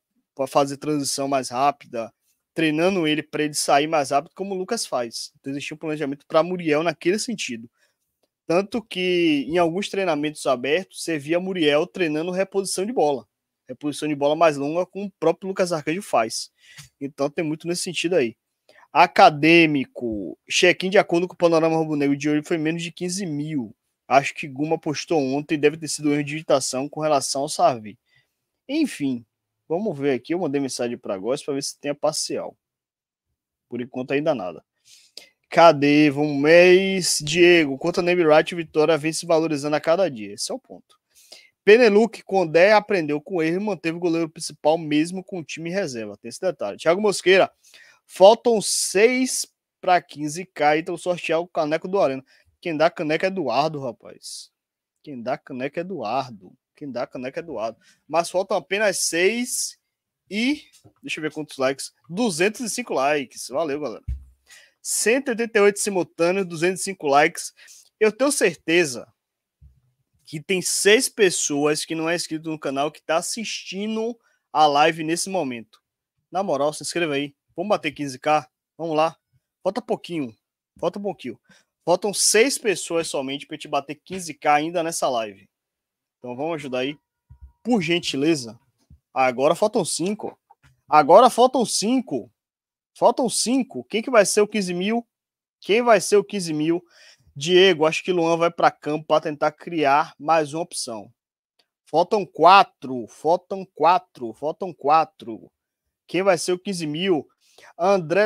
fazer transição mais rápida, treinando ele para ele sair mais rápido, como o Lucas faz. Então, existia um planejamento para Muriel naquele sentido. Tanto que em alguns treinamentos abertos, você via Muriel treinando reposição de bola. Reposição de bola mais longa, como o próprio Lucas Arcanjo faz. Então tem muito nesse sentido aí. Acadêmico, check-in de acordo com o Panorama Rubro-Negro de hoje foi menos de 15 mil. Acho que Guma postou ontem, deve ter sido um erro de digitação com relação ao Sarvi. Enfim, vamos ver aqui. Eu mandei mensagem para Góis para ver se tem a parcial. Por enquanto, ainda nada. Cadê? Vamos, mês. Diego, conta a Name Right, Vitória vem se valorizando a cada dia. Esse é o ponto. Peneluque, Condé aprendeu com erro e manteve o goleiro principal mesmo com o time reserva. Tem esse detalhe. Thiago Mosqueira, Faltam seis para 15k, então sortear o caneco do Arena. Quem dá caneca é Eduardo, rapaz. Quem dá caneca é Eduardo. Quem dá caneca é Eduardo. Mas faltam apenas seis e. Deixa eu ver quantos likes. 205 likes. Valeu, galera. 188 simultâneos, 205 likes. Eu tenho certeza que tem seis pessoas que não é inscrito no canal que está assistindo a live nesse momento. Na moral, se inscreva aí. Vamos bater 15k? Vamos lá. Falta pouquinho. Falta um pouquinho. Faltam seis pessoas somente para te bater 15k ainda nessa live. Então vamos ajudar aí. Por gentileza. Agora faltam cinco. Agora faltam cinco. Faltam cinco. Quem que vai ser o 15 mil? Quem vai ser o 15 mil? Diego, acho que Luan vai para campo para tentar criar mais uma opção. Faltam quatro. Faltam quatro. Faltam quatro. Quem vai ser o 15 mil? André,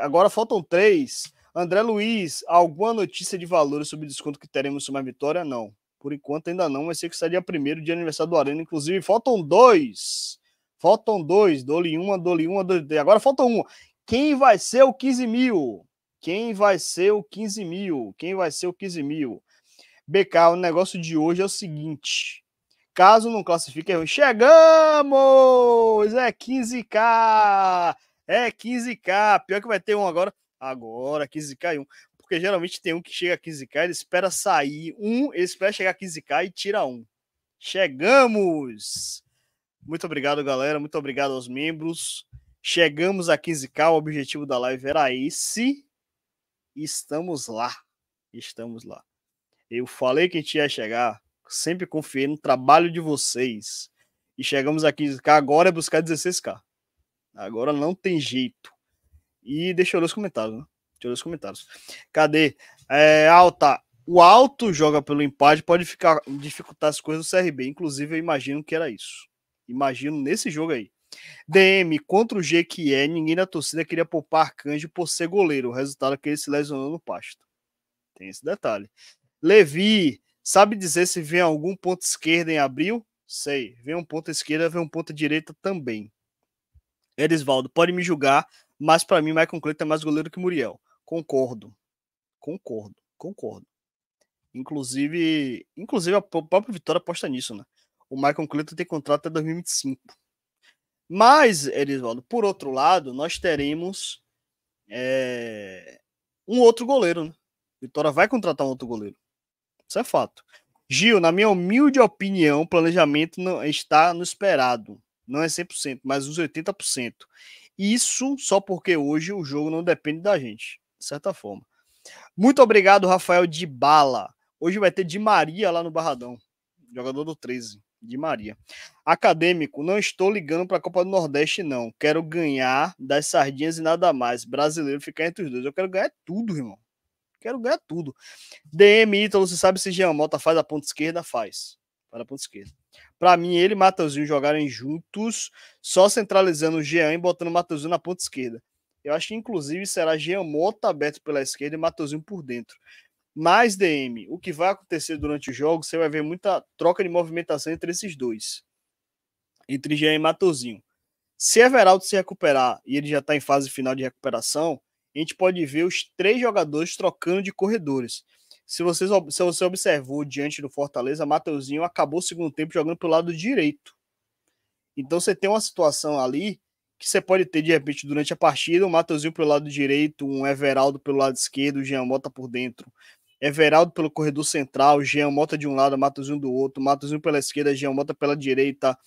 agora faltam três. André Luiz, alguma notícia de valores sobre desconto que teremos sobre a vitória? Não. Por enquanto ainda não, mas sei que seria primeiro de aniversário do Arena. Inclusive, faltam dois. Faltam dois. Dole uma, dole uma, dole três. Agora falta um. Quem vai ser o 15 mil? Quem vai ser o 15 mil? Quem vai ser o 15 mil? BK, o negócio de hoje é o seguinte. Caso não classifique, Chegamos! É 15K! É 15k. Pior que vai ter um agora. Agora, 15k e um. Porque geralmente tem um que chega a 15k, ele espera sair um, ele espera chegar a 15k e tira um. Chegamos! Muito obrigado, galera. Muito obrigado aos membros. Chegamos a 15k. O objetivo da live era esse. Estamos lá. Estamos lá. Eu falei que a gente ia chegar. Sempre confiei no trabalho de vocês. E chegamos a 15k. Agora é buscar 16k. Agora não tem jeito. E deixa eu ler os comentários, né? Deixa eu ler os comentários. Cadê? É, alta. O alto joga pelo empate, pode ficar dificultar as coisas do CRB. Inclusive, eu imagino que era isso. Imagino nesse jogo aí. DM, contra o G que é, ninguém na torcida queria poupar Arcanjo por ser goleiro. O resultado é que ele se lesionou no pasto. Tem esse detalhe. Levi, sabe dizer se vem algum ponto esquerdo em abril? Sei. Vem um ponto esquerdo vem um ponto direita também. Erisvaldo, pode me julgar, mas para mim Michael Clayton é mais goleiro que Muriel. Concordo. Concordo, concordo. Inclusive, inclusive a própria Vitória aposta nisso, né? O Michael Clayton tem contrato até 2025. Mas, Erisvaldo, por outro lado, nós teremos é, um outro goleiro, né? Vitória vai contratar um outro goleiro. Isso é fato. Gil, na minha humilde opinião, o planejamento não está no esperado. Não é 100%, mas uns 80%. Isso só porque hoje o jogo não depende da gente, de certa forma. Muito obrigado, Rafael de Bala. Hoje vai ter Di Maria lá no Barradão, jogador do 13. Di Maria. Acadêmico, não estou ligando para a Copa do Nordeste, não. Quero ganhar das sardinhas e nada mais. Brasileiro ficar entre os dois. Eu quero ganhar tudo, irmão. Quero ganhar tudo. DM Ítalo, você sabe se Jean Mota faz a ponta esquerda? Faz. Para a ponta esquerda. Para mim, ele e Matheusinho jogarem juntos, só centralizando o Jean e botando o Matheusinho na ponta esquerda. Eu acho que, inclusive, será Jean Mota aberto pela esquerda e Matheusinho por dentro. Mais DM, o que vai acontecer durante o jogo, você vai ver muita troca de movimentação entre esses dois. Entre Jean e Matheusinho. Se Everaldo se recuperar e ele já está em fase final de recuperação, a gente pode ver os três jogadores trocando de corredores. Se você, se você observou diante do Fortaleza, Mateuzinho acabou o segundo tempo jogando pelo lado direito. Então você tem uma situação ali que você pode ter de repente durante a partida um Mateuzinho pelo lado direito, um Everaldo pelo lado esquerdo, o Jean Mota por dentro. Everaldo pelo corredor central, Jean Mota de um lado, Mateuzinho do outro, Mateuzinho pela esquerda, Jean Mota pela direita,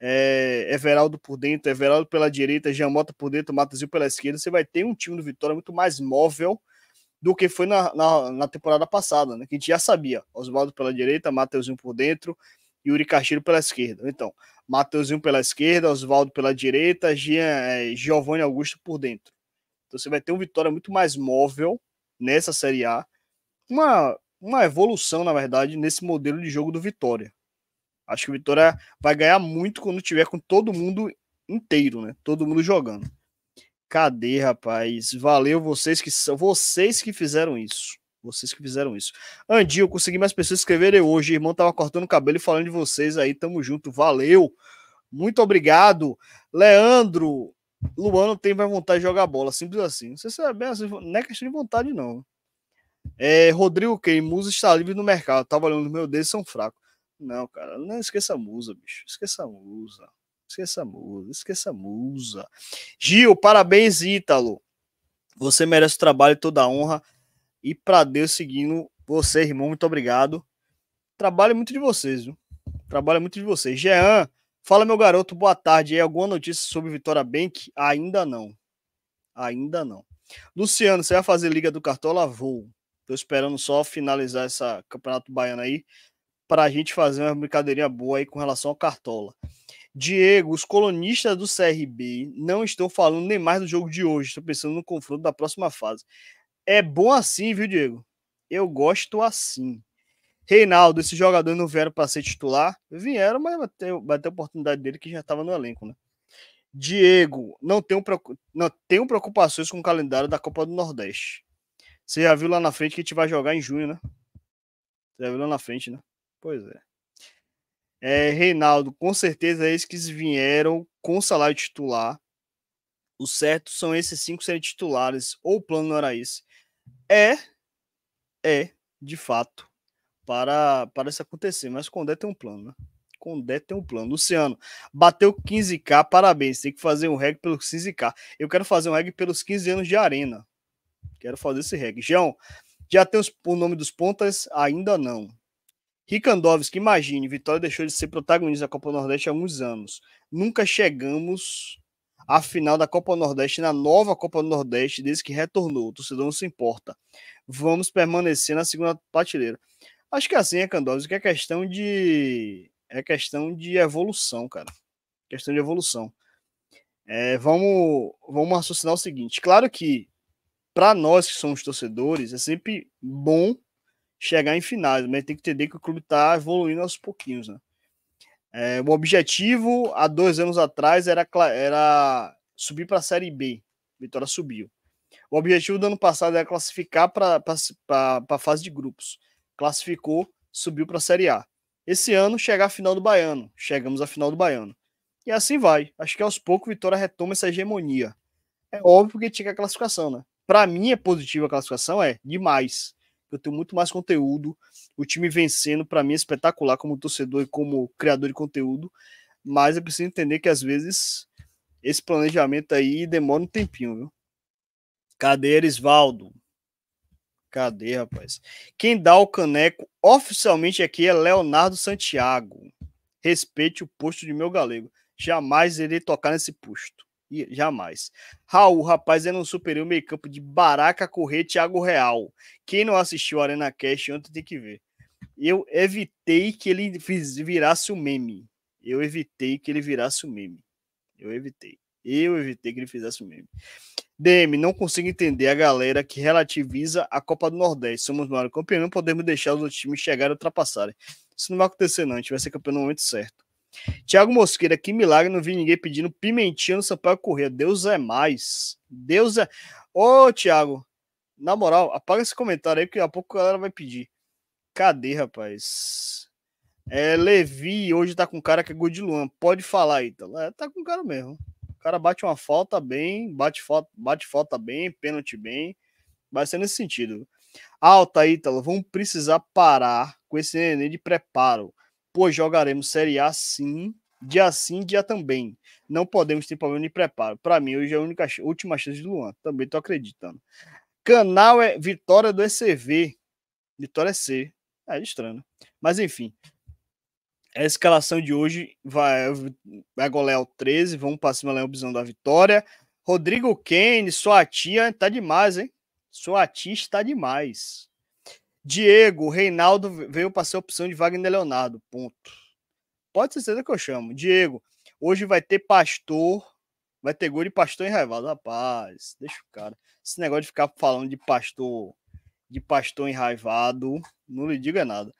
é, Everaldo por dentro, Everaldo pela direita, Jean Mota por dentro, Mateuzinho pela esquerda. Você vai ter um time do Vitória muito mais móvel do que foi na, na, na temporada passada, né? Que a gente já sabia. Oswaldo pela direita, Mateuzinho por dentro e Yuri Castilho pela esquerda. Então, Mateuzinho pela esquerda, Oswaldo pela direita, Gian, é, Giovanni Augusto por dentro. Então você vai ter um Vitória muito mais móvel nessa Série A. Uma, uma evolução, na verdade, nesse modelo de jogo do Vitória. Acho que o Vitória vai ganhar muito quando tiver com todo mundo inteiro, né? Todo mundo jogando. Cadê, rapaz? Valeu vocês que são vocês que fizeram isso. Vocês que fizeram isso. Andi, eu consegui mais pessoas escreverem hoje. Irmão tava cortando o cabelo e falando de vocês aí. Tamo junto. Valeu. Muito obrigado. Leandro, Luano tem mais vontade de jogar bola. Simples assim. Não sei se é bem assim. Não é questão de vontade, não. É, Rodrigo Quem, Musa está livre no mercado. Tava olhando, meu Deus, são fracos. Não, cara, não esqueça a Musa, bicho. Esqueça a Musa. Esqueça a musa, esqueça a musa. Gil, parabéns, Ítalo. Você merece o trabalho e toda a honra. E para Deus seguindo você, irmão, muito obrigado. Trabalho é muito de vocês, viu? Trabalho é muito de vocês. Jean, fala meu garoto, boa tarde. É alguma notícia sobre Vitória Bank? Ainda não. Ainda não. Luciano, você vai fazer Liga do Cartola? Vou. Tô esperando só finalizar essa Campeonato Baiano aí para a gente fazer uma brincadeirinha boa aí com relação ao Cartola. Diego, os colonistas do CRB não estão falando nem mais do jogo de hoje, estão pensando no confronto da próxima fase. É bom assim, viu, Diego? Eu gosto assim. Reinaldo, esses jogadores não vieram para ser titular? Vieram, mas vai ter, vai ter oportunidade dele que já estava no elenco, né? Diego, não tenho, não tenho preocupações com o calendário da Copa do Nordeste. Você já viu lá na frente que a gente vai jogar em junho, né? Você já viu lá na frente, né? Pois é. É, Reinaldo, com certeza é eles que vieram com salário titular. O certo são esses cinco serem titulares, ou o plano não era isso. É, é, de fato, para, para isso acontecer. Mas Condé tem um plano, né? Condé tem um plano. Luciano, bateu 15k, parabéns. Tem que fazer um reggae pelos 15k. Eu quero fazer um reggae pelos 15 anos de arena. Quero fazer esse reggae. João, já tem os, o nome dos pontas? Ainda não que imagine, Vitória deixou de ser protagonista da Copa Nordeste há alguns anos. Nunca chegamos à final da Copa Nordeste, na nova Copa Nordeste, desde que retornou. O torcedor não se importa. Vamos permanecer na segunda prateleira. Acho que é assim, Ricandovski, é questão de. É questão de evolução, cara. Questão de evolução. É, vamos, vamos raciocinar o seguinte. Claro que, para nós que somos torcedores, é sempre bom chegar em finais, mas tem que entender que o clube está evoluindo aos pouquinhos. Né? É, o objetivo há dois anos atrás era, era subir para a Série B. Vitória subiu. O objetivo do ano passado era classificar para a fase de grupos. Classificou, subiu para a Série A. Esse ano chegar à final do Baiano. Chegamos à final do Baiano. E assim vai. Acho que aos poucos Vitória retoma essa hegemonia. É óbvio que tinha a classificação, né? Para mim é positiva a classificação, é demais eu tenho muito mais conteúdo. O time vencendo, para mim, é espetacular como torcedor e como criador de conteúdo. Mas eu preciso entender que às vezes esse planejamento aí demora um tempinho, viu? Cadê Erisvaldo? Cadê, rapaz? Quem dá o caneco oficialmente aqui é Leonardo Santiago. Respeite o posto de meu galego. Jamais irei tocar nesse posto. E jamais. Raul, rapaz, é no superior meio-campo de Baraca, Corrêa Thiago Real. Quem não assistiu a Arena Cash ontem tem que ver. Eu evitei que ele virasse um meme. Eu evitei que ele virasse um meme. Eu evitei. Eu evitei que ele fizesse um meme. DM, não consigo entender a galera que relativiza a Copa do Nordeste. Somos maior campeão, não podemos deixar os outros times chegarem e ultrapassarem. Isso não vai acontecer, não. A gente vai ser campeão no momento certo. Tiago Mosqueira, que milagre, não vi ninguém pedindo pimentinha no Sampaio Correr. Deus é mais. Deus é. Ô, Tiago, na moral, apaga esse comentário aí, que daqui a pouco a galera vai pedir. Cadê, rapaz? É, Levi, hoje tá com cara que é gol Pode falar, aí, É, tá com cara mesmo. O cara bate uma falta bem, bate falta, bate falta bem, pênalti bem. Vai ser nesse sentido. Alta, Ítalo, vamos precisar parar com esse neném de preparo pois jogaremos Série A sim, dia sim, dia também. Não podemos ter problema de preparo. Para mim, hoje é a única, última chance do Luan. Também tô acreditando. Canal é Vitória do ECV. Vitória é C. É estranho. Mas enfim. A escalação de hoje vai, vai golear o 13. Vamos para cima, Leão da Vitória. Rodrigo Kane, sua tia, tá demais, hein? Sua tia está demais. Diego, Reinaldo veio para ser opção de Wagner Leonardo. Ponto. Pode ser certeza que eu chamo. Diego, hoje vai ter pastor. Vai ter gol de pastor enraivado. Rapaz, deixa o cara. Esse negócio de ficar falando de pastor, de pastor enraivado, não lhe diga nada.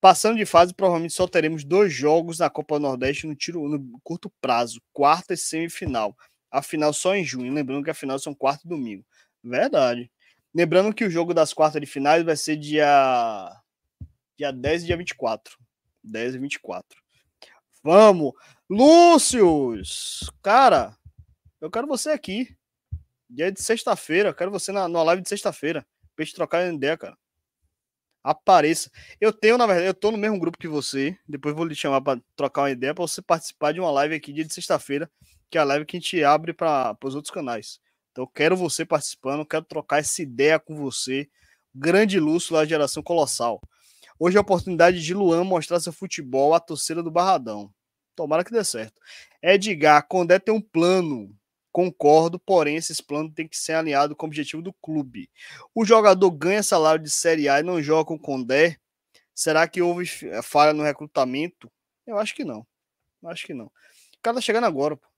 Passando de fase, provavelmente só teremos dois jogos na Copa Nordeste no, tiro, no curto prazo, quarta e semifinal. A final só em junho, lembrando que a final são quarto e domingo. Verdade. Lembrando que o jogo das quartas de finais vai ser dia, dia 10 e dia 24. 10 e 24. Vamos! Lúcius! Cara, eu quero você aqui. Dia de sexta-feira. Quero você na, live de sexta-feira. Pra gente trocar ideia, cara. Apareça. Eu tenho, na verdade, eu tô no mesmo grupo que você. Depois vou lhe chamar para trocar uma ideia para você participar de uma live aqui dia de sexta-feira, que é a live que a gente abre para os outros canais. Então, quero você participando, quero trocar essa ideia com você. Grande Lúcio lá, geração colossal. Hoje é a oportunidade de Luan mostrar seu futebol à torcida do Barradão. Tomara que dê certo. Edgar, Condé tem um plano. Concordo, porém, esses planos têm que ser alinhados com o objetivo do clube. O jogador ganha salário de Série A e não joga com Condé. Será que houve falha no recrutamento? Eu acho que não. Eu acho que não. O cara tá chegando agora, pô.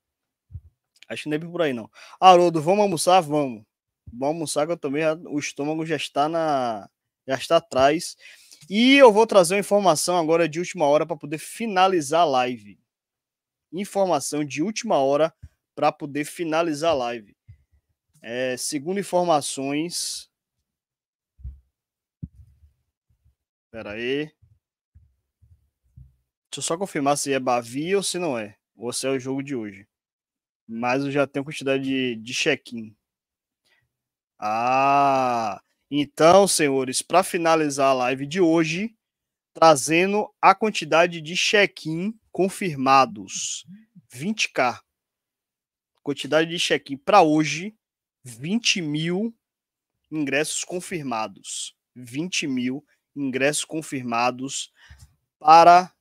Acho que nem é por aí, não. Haroldo, vamos almoçar? Vamos. Vamos almoçar, que eu também. O estômago já está na. Já está atrás. E eu vou trazer uma informação agora de última hora para poder finalizar a live. Informação de última hora para poder finalizar a live. É, segundo informações. Peraí. aí. Deixa eu só confirmar se é Bavi ou se não é. Ou se é o jogo de hoje mas eu já tenho quantidade de, de check-in. Ah, então, senhores, para finalizar a live de hoje, trazendo a quantidade de check-in confirmados, 20k. Quantidade de check-in para hoje, 20 mil ingressos confirmados. 20 mil ingressos confirmados para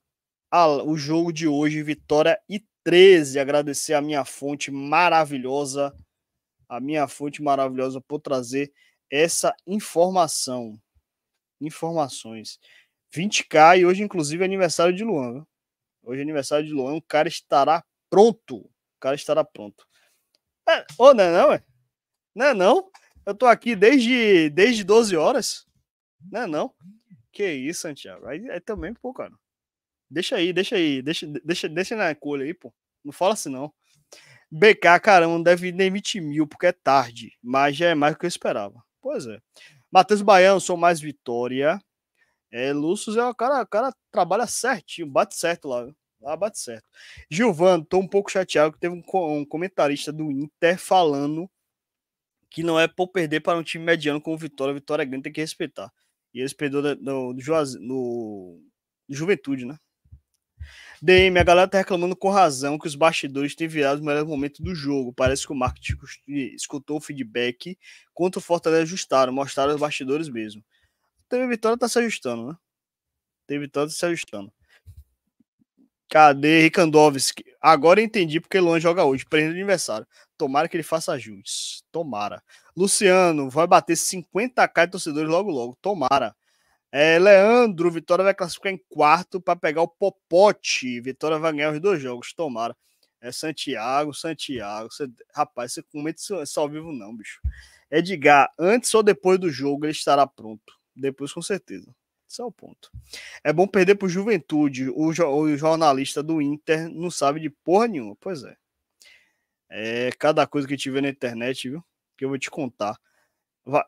a, o jogo de hoje, Vitória e 13, agradecer a minha fonte maravilhosa, a minha fonte maravilhosa por trazer essa informação. Informações. 20k e hoje, inclusive, é aniversário de Luan. Hoje é aniversário de Luan, o cara estará pronto. O cara estará pronto. É, oh, não é não, é? Não é não? Eu tô aqui desde, desde 12 horas. Não é não? Que isso, Santiago. Aí, aí também, pô, cara. Deixa aí, deixa aí, deixa, deixa, deixa na colha aí, pô. Não fala assim, não. BK, caramba não deve demitir mil, porque é tarde, mas já é mais do que eu esperava. Pois é. Matheus Baiano, sou mais vitória. É, Lúcio é o cara, cara trabalha certinho, bate certo lá. Lá bate certo. Gilvan, tô um pouco chateado que teve um, um comentarista do Inter falando que não é por perder para um time mediano como Vitória. Vitória é grande tem que respeitar. E eles perderam no, no, no Juventude, né? DM, a galera tá reclamando com razão que os bastidores têm virado o melhor momento do jogo. Parece que o marketing escutou o feedback quanto o Fortaleza ajustaram, mostraram os bastidores mesmo. Teve vitória, tá se ajustando, né? Teve vitória, tá se ajustando. Cadê Rikandovski? Agora entendi porque Luan joga hoje, prende de aniversário. Tomara que ele faça ajustes. Tomara. Luciano, vai bater 50k de torcedores logo logo. Tomara. É, Leandro, Vitória vai classificar em quarto para pegar o Popote. Vitória vai ganhar os dois jogos, tomara. É Santiago, Santiago. Você, rapaz, você comenta isso ao vivo, não, bicho. Edgar, antes ou depois do jogo ele estará pronto. Depois, com certeza. Esse é o ponto. É bom perder pro Juventude. O, jo o jornalista do Inter não sabe de porra nenhuma. Pois é. É cada coisa que tiver na internet, viu? Que eu vou te contar. Vai...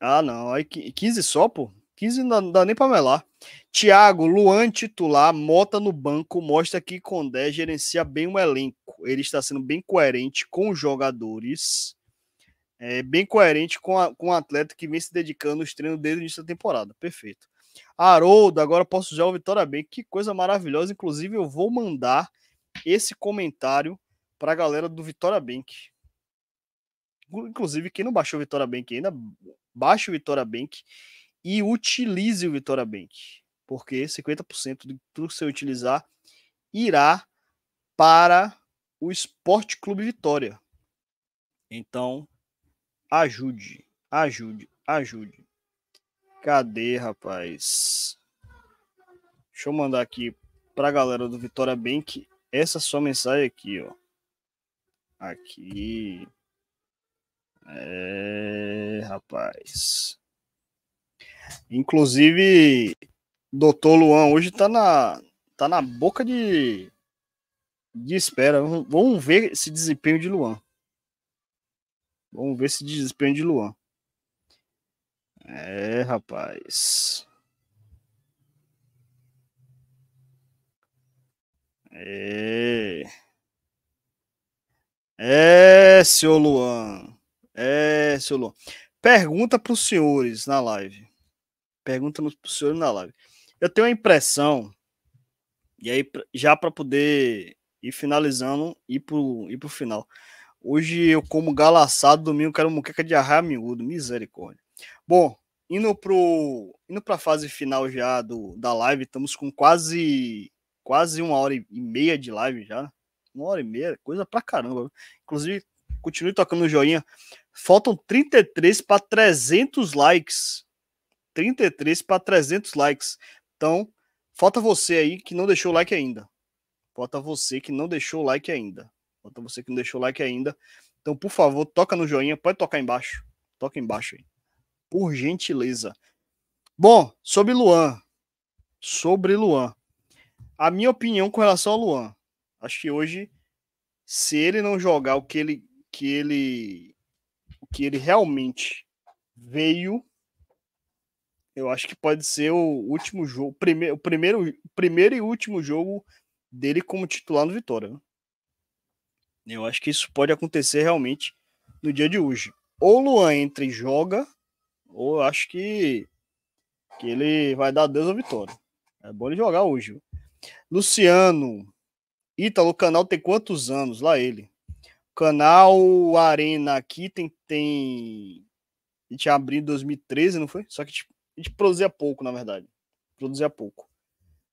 Ah, não. Aí 15 só, pô. 15 não dá nem para melar. Thiago, Luan titular, Mota no banco, mostra que Condé gerencia bem o elenco. Ele está sendo bem coerente com os jogadores, é, bem coerente com, a, com o atleta que vem se dedicando aos treinos desde o início da temporada. Perfeito. Haroldo, agora posso já o Vitória bem. Que coisa maravilhosa. Inclusive, eu vou mandar esse comentário para a galera do Vitória Bank. Inclusive, quem não baixou o Vitória Bank ainda, baixe o Vitória Bank e utilize o Vitória Bank, porque 50% tudo que você utilizar irá para o Esporte Clube Vitória. Então, ajude, ajude, ajude. Cadê, rapaz? Deixa eu mandar aqui para a galera do Vitória Bank essa sua mensagem aqui, ó. Aqui. É, rapaz. Inclusive, doutor Luan hoje tá na, tá na boca de, de espera. Vamos ver esse desempenho de Luan. Vamos ver esse desempenho de Luan. É, rapaz. É. É, senhor Luan. É, senhor. Luan. Pergunta para os senhores na live pergunta para o senhor na live. Eu tenho a impressão, e aí já para poder ir finalizando e ir para o final. Hoje eu como galo domingo quero moqueca de arraia miúdo, misericórdia. Bom, indo para indo a fase final já do, da live, estamos com quase quase uma hora e meia de live já. Uma hora e meia, coisa pra caramba. Inclusive, continue tocando o joinha. Faltam 33 para 300 likes. 33 para 300 likes. Então, falta você aí que não deixou o like ainda. Falta você que não deixou o like ainda. Falta você que não deixou o like ainda. Então, por favor, toca no joinha. Pode tocar embaixo. Toca embaixo aí. Por gentileza. Bom, sobre Luan. Sobre Luan. A minha opinião com relação ao Luan. Acho que hoje, se ele não jogar o que ele, que ele, que ele realmente veio eu acho que pode ser o último jogo, prime, o primeiro, primeiro e último jogo dele como titular no Vitória. Né? Eu acho que isso pode acontecer realmente no dia de hoje. Ou o Luan entra e joga, ou eu acho que, que ele vai dar Deus ao vitória. É bom ele jogar hoje. Viu? Luciano, Ítalo, tá o canal tem quantos anos? Lá ele. O canal Arena aqui tem. tem... A gente abriu em 2013, não foi? Só que tipo, a gente produzia pouco, na verdade. Produzia pouco.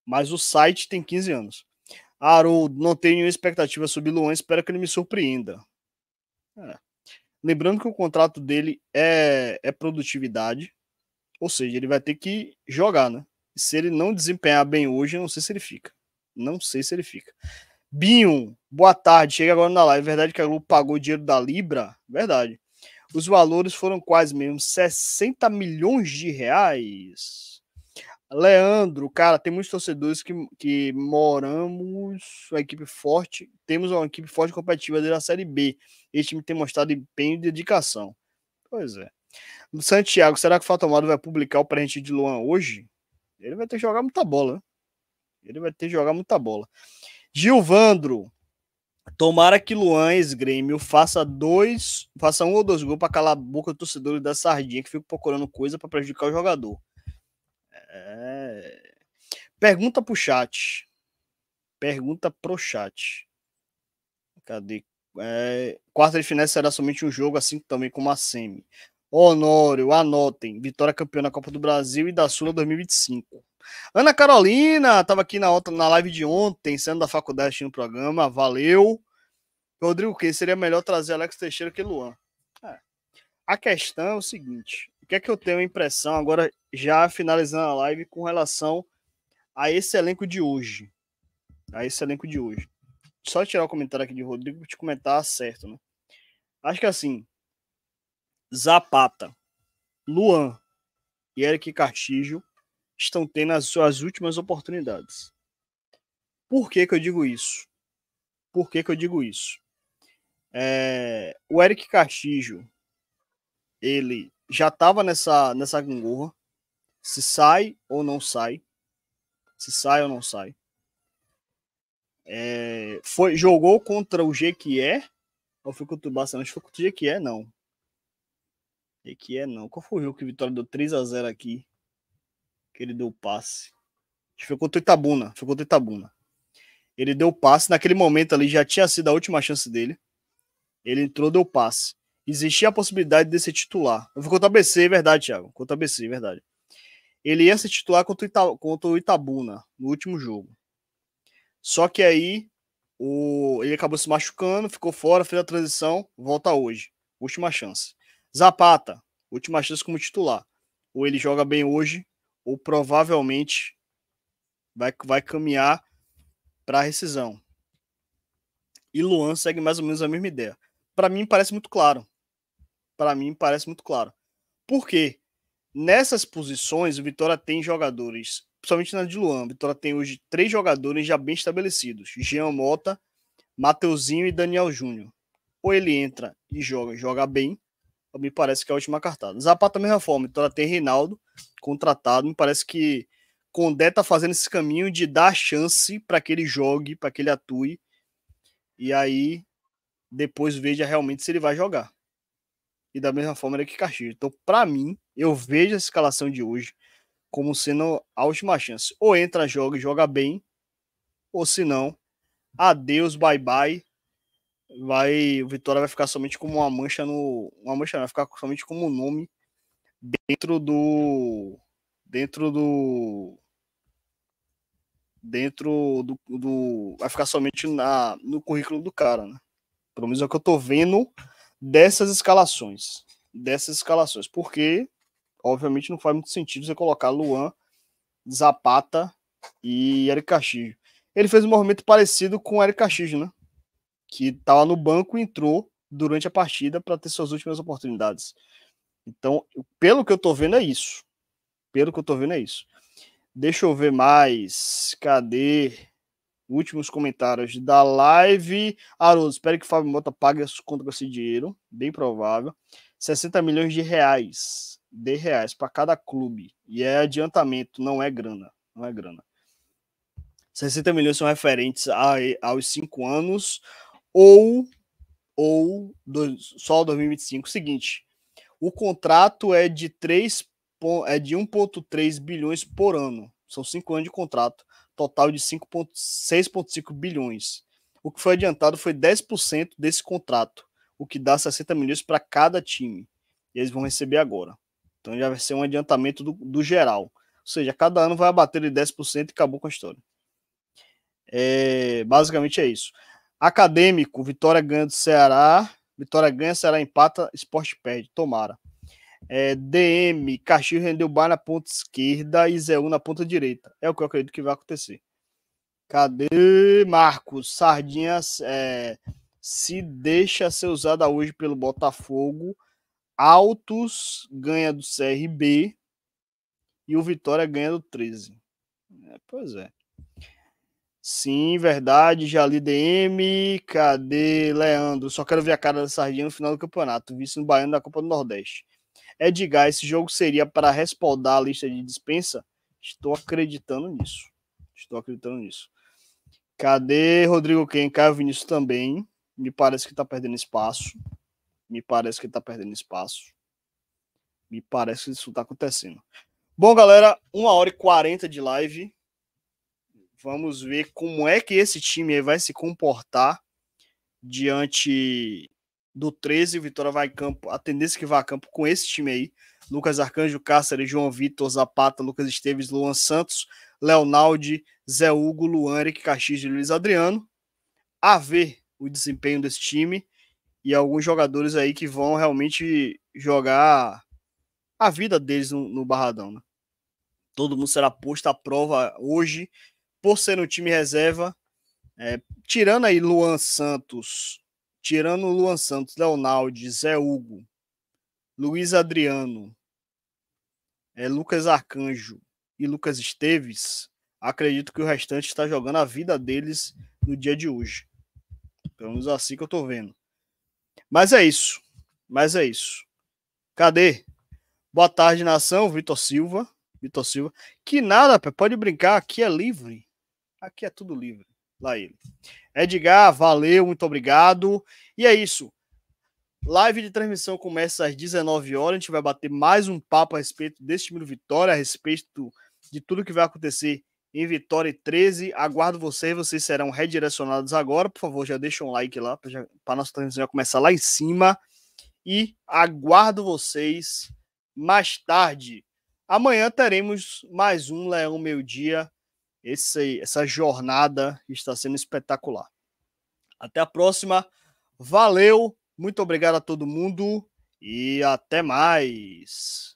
Mas o site tem 15 anos. Haroldo, não tenho nenhuma expectativa sobre Luan, espero que ele me surpreenda. É. Lembrando que o contrato dele é, é produtividade, ou seja, ele vai ter que jogar, né? Se ele não desempenhar bem hoje, não sei se ele fica. Não sei se ele fica. Binho, boa tarde, chega agora na live. Verdade que a Globo pagou o dinheiro da Libra? Verdade. Os valores foram quase mesmo 60 milhões de reais. Leandro, cara, tem muitos torcedores que, que moramos uma equipe forte, temos uma equipe forte competitiva da Série B. Esse time tem mostrado empenho e dedicação. Pois é. Santiago, será que o Fatomado vai publicar o presente de Luan hoje? Ele vai ter que jogar muita bola. Né? Ele vai ter que jogar muita bola. Gilvandro, Tomara que Luanes Grêmio faça dois, faça um ou dois gols para calar a boca do torcedor da Sardinha que fica procurando coisa para prejudicar o jogador. É... Pergunta pro chat. Pergunta pro chat. Cadê? É... Quarta de final será somente um jogo, assim também como a semi. Honório, anotem. Vitória campeã da Copa do Brasil e da Sula 2025. Ana Carolina, estava aqui na, na live de ontem, sendo da faculdade no programa. Valeu. Rodrigo que seria melhor trazer Alex Teixeira que Luan. É. A questão é o seguinte: o que é que eu tenho a impressão, agora já finalizando a live, com relação a esse elenco de hoje? A esse elenco de hoje. Só tirar o comentário aqui de Rodrigo para te comentar certo, né? Acho que assim: Zapata, Luan e Eric Cartijo estão tendo as suas últimas oportunidades. Por que, que eu digo isso? Por que, que eu digo isso? É, o Eric Castillo, ele já estava nessa, nessa gangorra. Se sai ou não sai. Se sai ou não sai. É, foi, jogou contra o Jequié. Ou foi contra o Barcelona? Acho que foi contra o Jequié, não. Jequié, não. Qual foi o jogo que Vitória deu 3x0 aqui? Que ele deu passe. Acho que foi contra o Itabuna. Foi contra o Itabuna. Ele deu passe. Naquele momento ali já tinha sido a última chance dele. Ele entrou, deu passe. Existia a possibilidade de ser titular. Eu vou contra o ABC, é verdade, Thiago. Contra o ABC, é verdade. Ele ia ser titular contra o, Ita contra o Itabuna no último jogo. Só que aí o, ele acabou se machucando, ficou fora, fez a transição, volta hoje. Última chance. Zapata, última chance como titular. Ou ele joga bem hoje, ou provavelmente vai, vai caminhar para a rescisão. E Luan segue mais ou menos a mesma ideia para mim parece muito claro. Para mim parece muito claro. Por quê? Nessas posições, o Vitória tem jogadores, principalmente na de Luan. O Vitória tem hoje três jogadores já bem estabelecidos: Jean Mota, Mateuzinho e Daniel Júnior. Ou ele entra e joga, joga bem, ou me parece que é a última cartada. Zapata, mesma forma, então Vitória tem Reinaldo contratado. Me parece que Condé tá fazendo esse caminho de dar chance para que ele jogue, para que ele atue. E aí depois veja realmente se ele vai jogar. E da mesma forma que Caxias. Então, para mim, eu vejo a escalação de hoje como sendo a última chance. Ou entra, joga e joga bem, ou se não, adeus, bye bye. Vai, o Vitória vai ficar somente como uma mancha no, uma mancha não, vai ficar somente como um nome dentro do dentro do dentro do, do vai ficar somente na no currículo do cara, né? pelo menos é o que eu tô vendo dessas escalações. Dessas escalações. Porque, obviamente, não faz muito sentido você colocar Luan, Zapata e Eric Castillo. Ele fez um movimento parecido com o Eric Castillo, né? Que tava tá no banco e entrou durante a partida para ter suas últimas oportunidades. Então, pelo que eu tô vendo, é isso. Pelo que eu tô vendo, é isso. Deixa eu ver mais. Cadê? últimos comentários da live. Haroldo, espero que o Fábio Mota pague as contas com esse dinheiro, bem provável. 60 milhões de reais, de reais para cada clube. E é adiantamento, não é grana, não é grana. 60 milhões são referentes a, aos 5 anos ou ou do, só 2025. Seguinte, o contrato é de 3 é de 1.3 bilhões por ano. São 5 anos de contrato total de 6,5 bilhões. O que foi adiantado foi 10% desse contrato, o que dá 60 milhões para cada time. E eles vão receber agora. Então já vai ser um adiantamento do, do geral. Ou seja, cada ano vai abater de 10% e acabou com a história. É, basicamente é isso. Acadêmico, Vitória ganha do Ceará. Vitória ganha, Ceará empata, esporte perde. Tomara. É, DM, Castilho rendeu bar na ponta esquerda e Zé na ponta direita. É o que eu acredito que vai acontecer. Cadê Marcos? Sardinhas é, se deixa ser usada hoje pelo Botafogo. Altos ganha do CRB e o Vitória ganha do 13. É, pois é. Sim, verdade. Já li DM. Cadê Leandro? Só quero ver a cara da Sardinha no final do campeonato. Visto no Baiano da Copa do Nordeste. Edgar, esse jogo seria para respaldar a lista de dispensa? Estou acreditando nisso. Estou acreditando nisso. Cadê Rodrigo Ken? Caio Vinícius também. Me parece que está perdendo espaço. Me parece que está perdendo espaço. Me parece que isso está acontecendo. Bom, galera, 1 hora e 40 de live. Vamos ver como é que esse time vai se comportar diante do 13. O Vitória vai a campo, a tendência é que vá a campo com esse time aí. Lucas Arcanjo, Cáceres, João Vitor, Zapata, Lucas Esteves, Luan Santos, Leonaldi, Zé Hugo, Luan, Eric Caxias e Luiz Adriano. A ver o desempenho desse time e alguns jogadores aí que vão realmente jogar a vida deles no, no Barradão, né? Todo mundo será posto à prova hoje por ser um time reserva, é, tirando aí Luan Santos, tirando o Luan Santos, Leonardo, Zé Hugo, Luiz Adriano, é, Lucas Arcanjo e Lucas Esteves, acredito que o restante está jogando a vida deles no dia de hoje. Pelo menos assim que eu estou vendo. Mas é isso. Mas é isso. Cadê? Boa tarde, nação. Vitor Silva. Vitor Silva. Que nada, pode brincar. Aqui é livre. Aqui é tudo livre. Lá ele. Edgar, valeu, muito obrigado. E é isso. Live de transmissão começa às 19 horas. A gente vai bater mais um papo a respeito deste time do Vitória, a respeito de tudo que vai acontecer em Vitória e 13. Aguardo vocês, vocês serão redirecionados agora. Por favor, já deixa um like lá para a nossa transmissão começar lá em cima. E aguardo vocês mais tarde. Amanhã teremos mais um Leão Meio Dia esse, essa jornada está sendo espetacular. Até a próxima. Valeu, muito obrigado a todo mundo e até mais.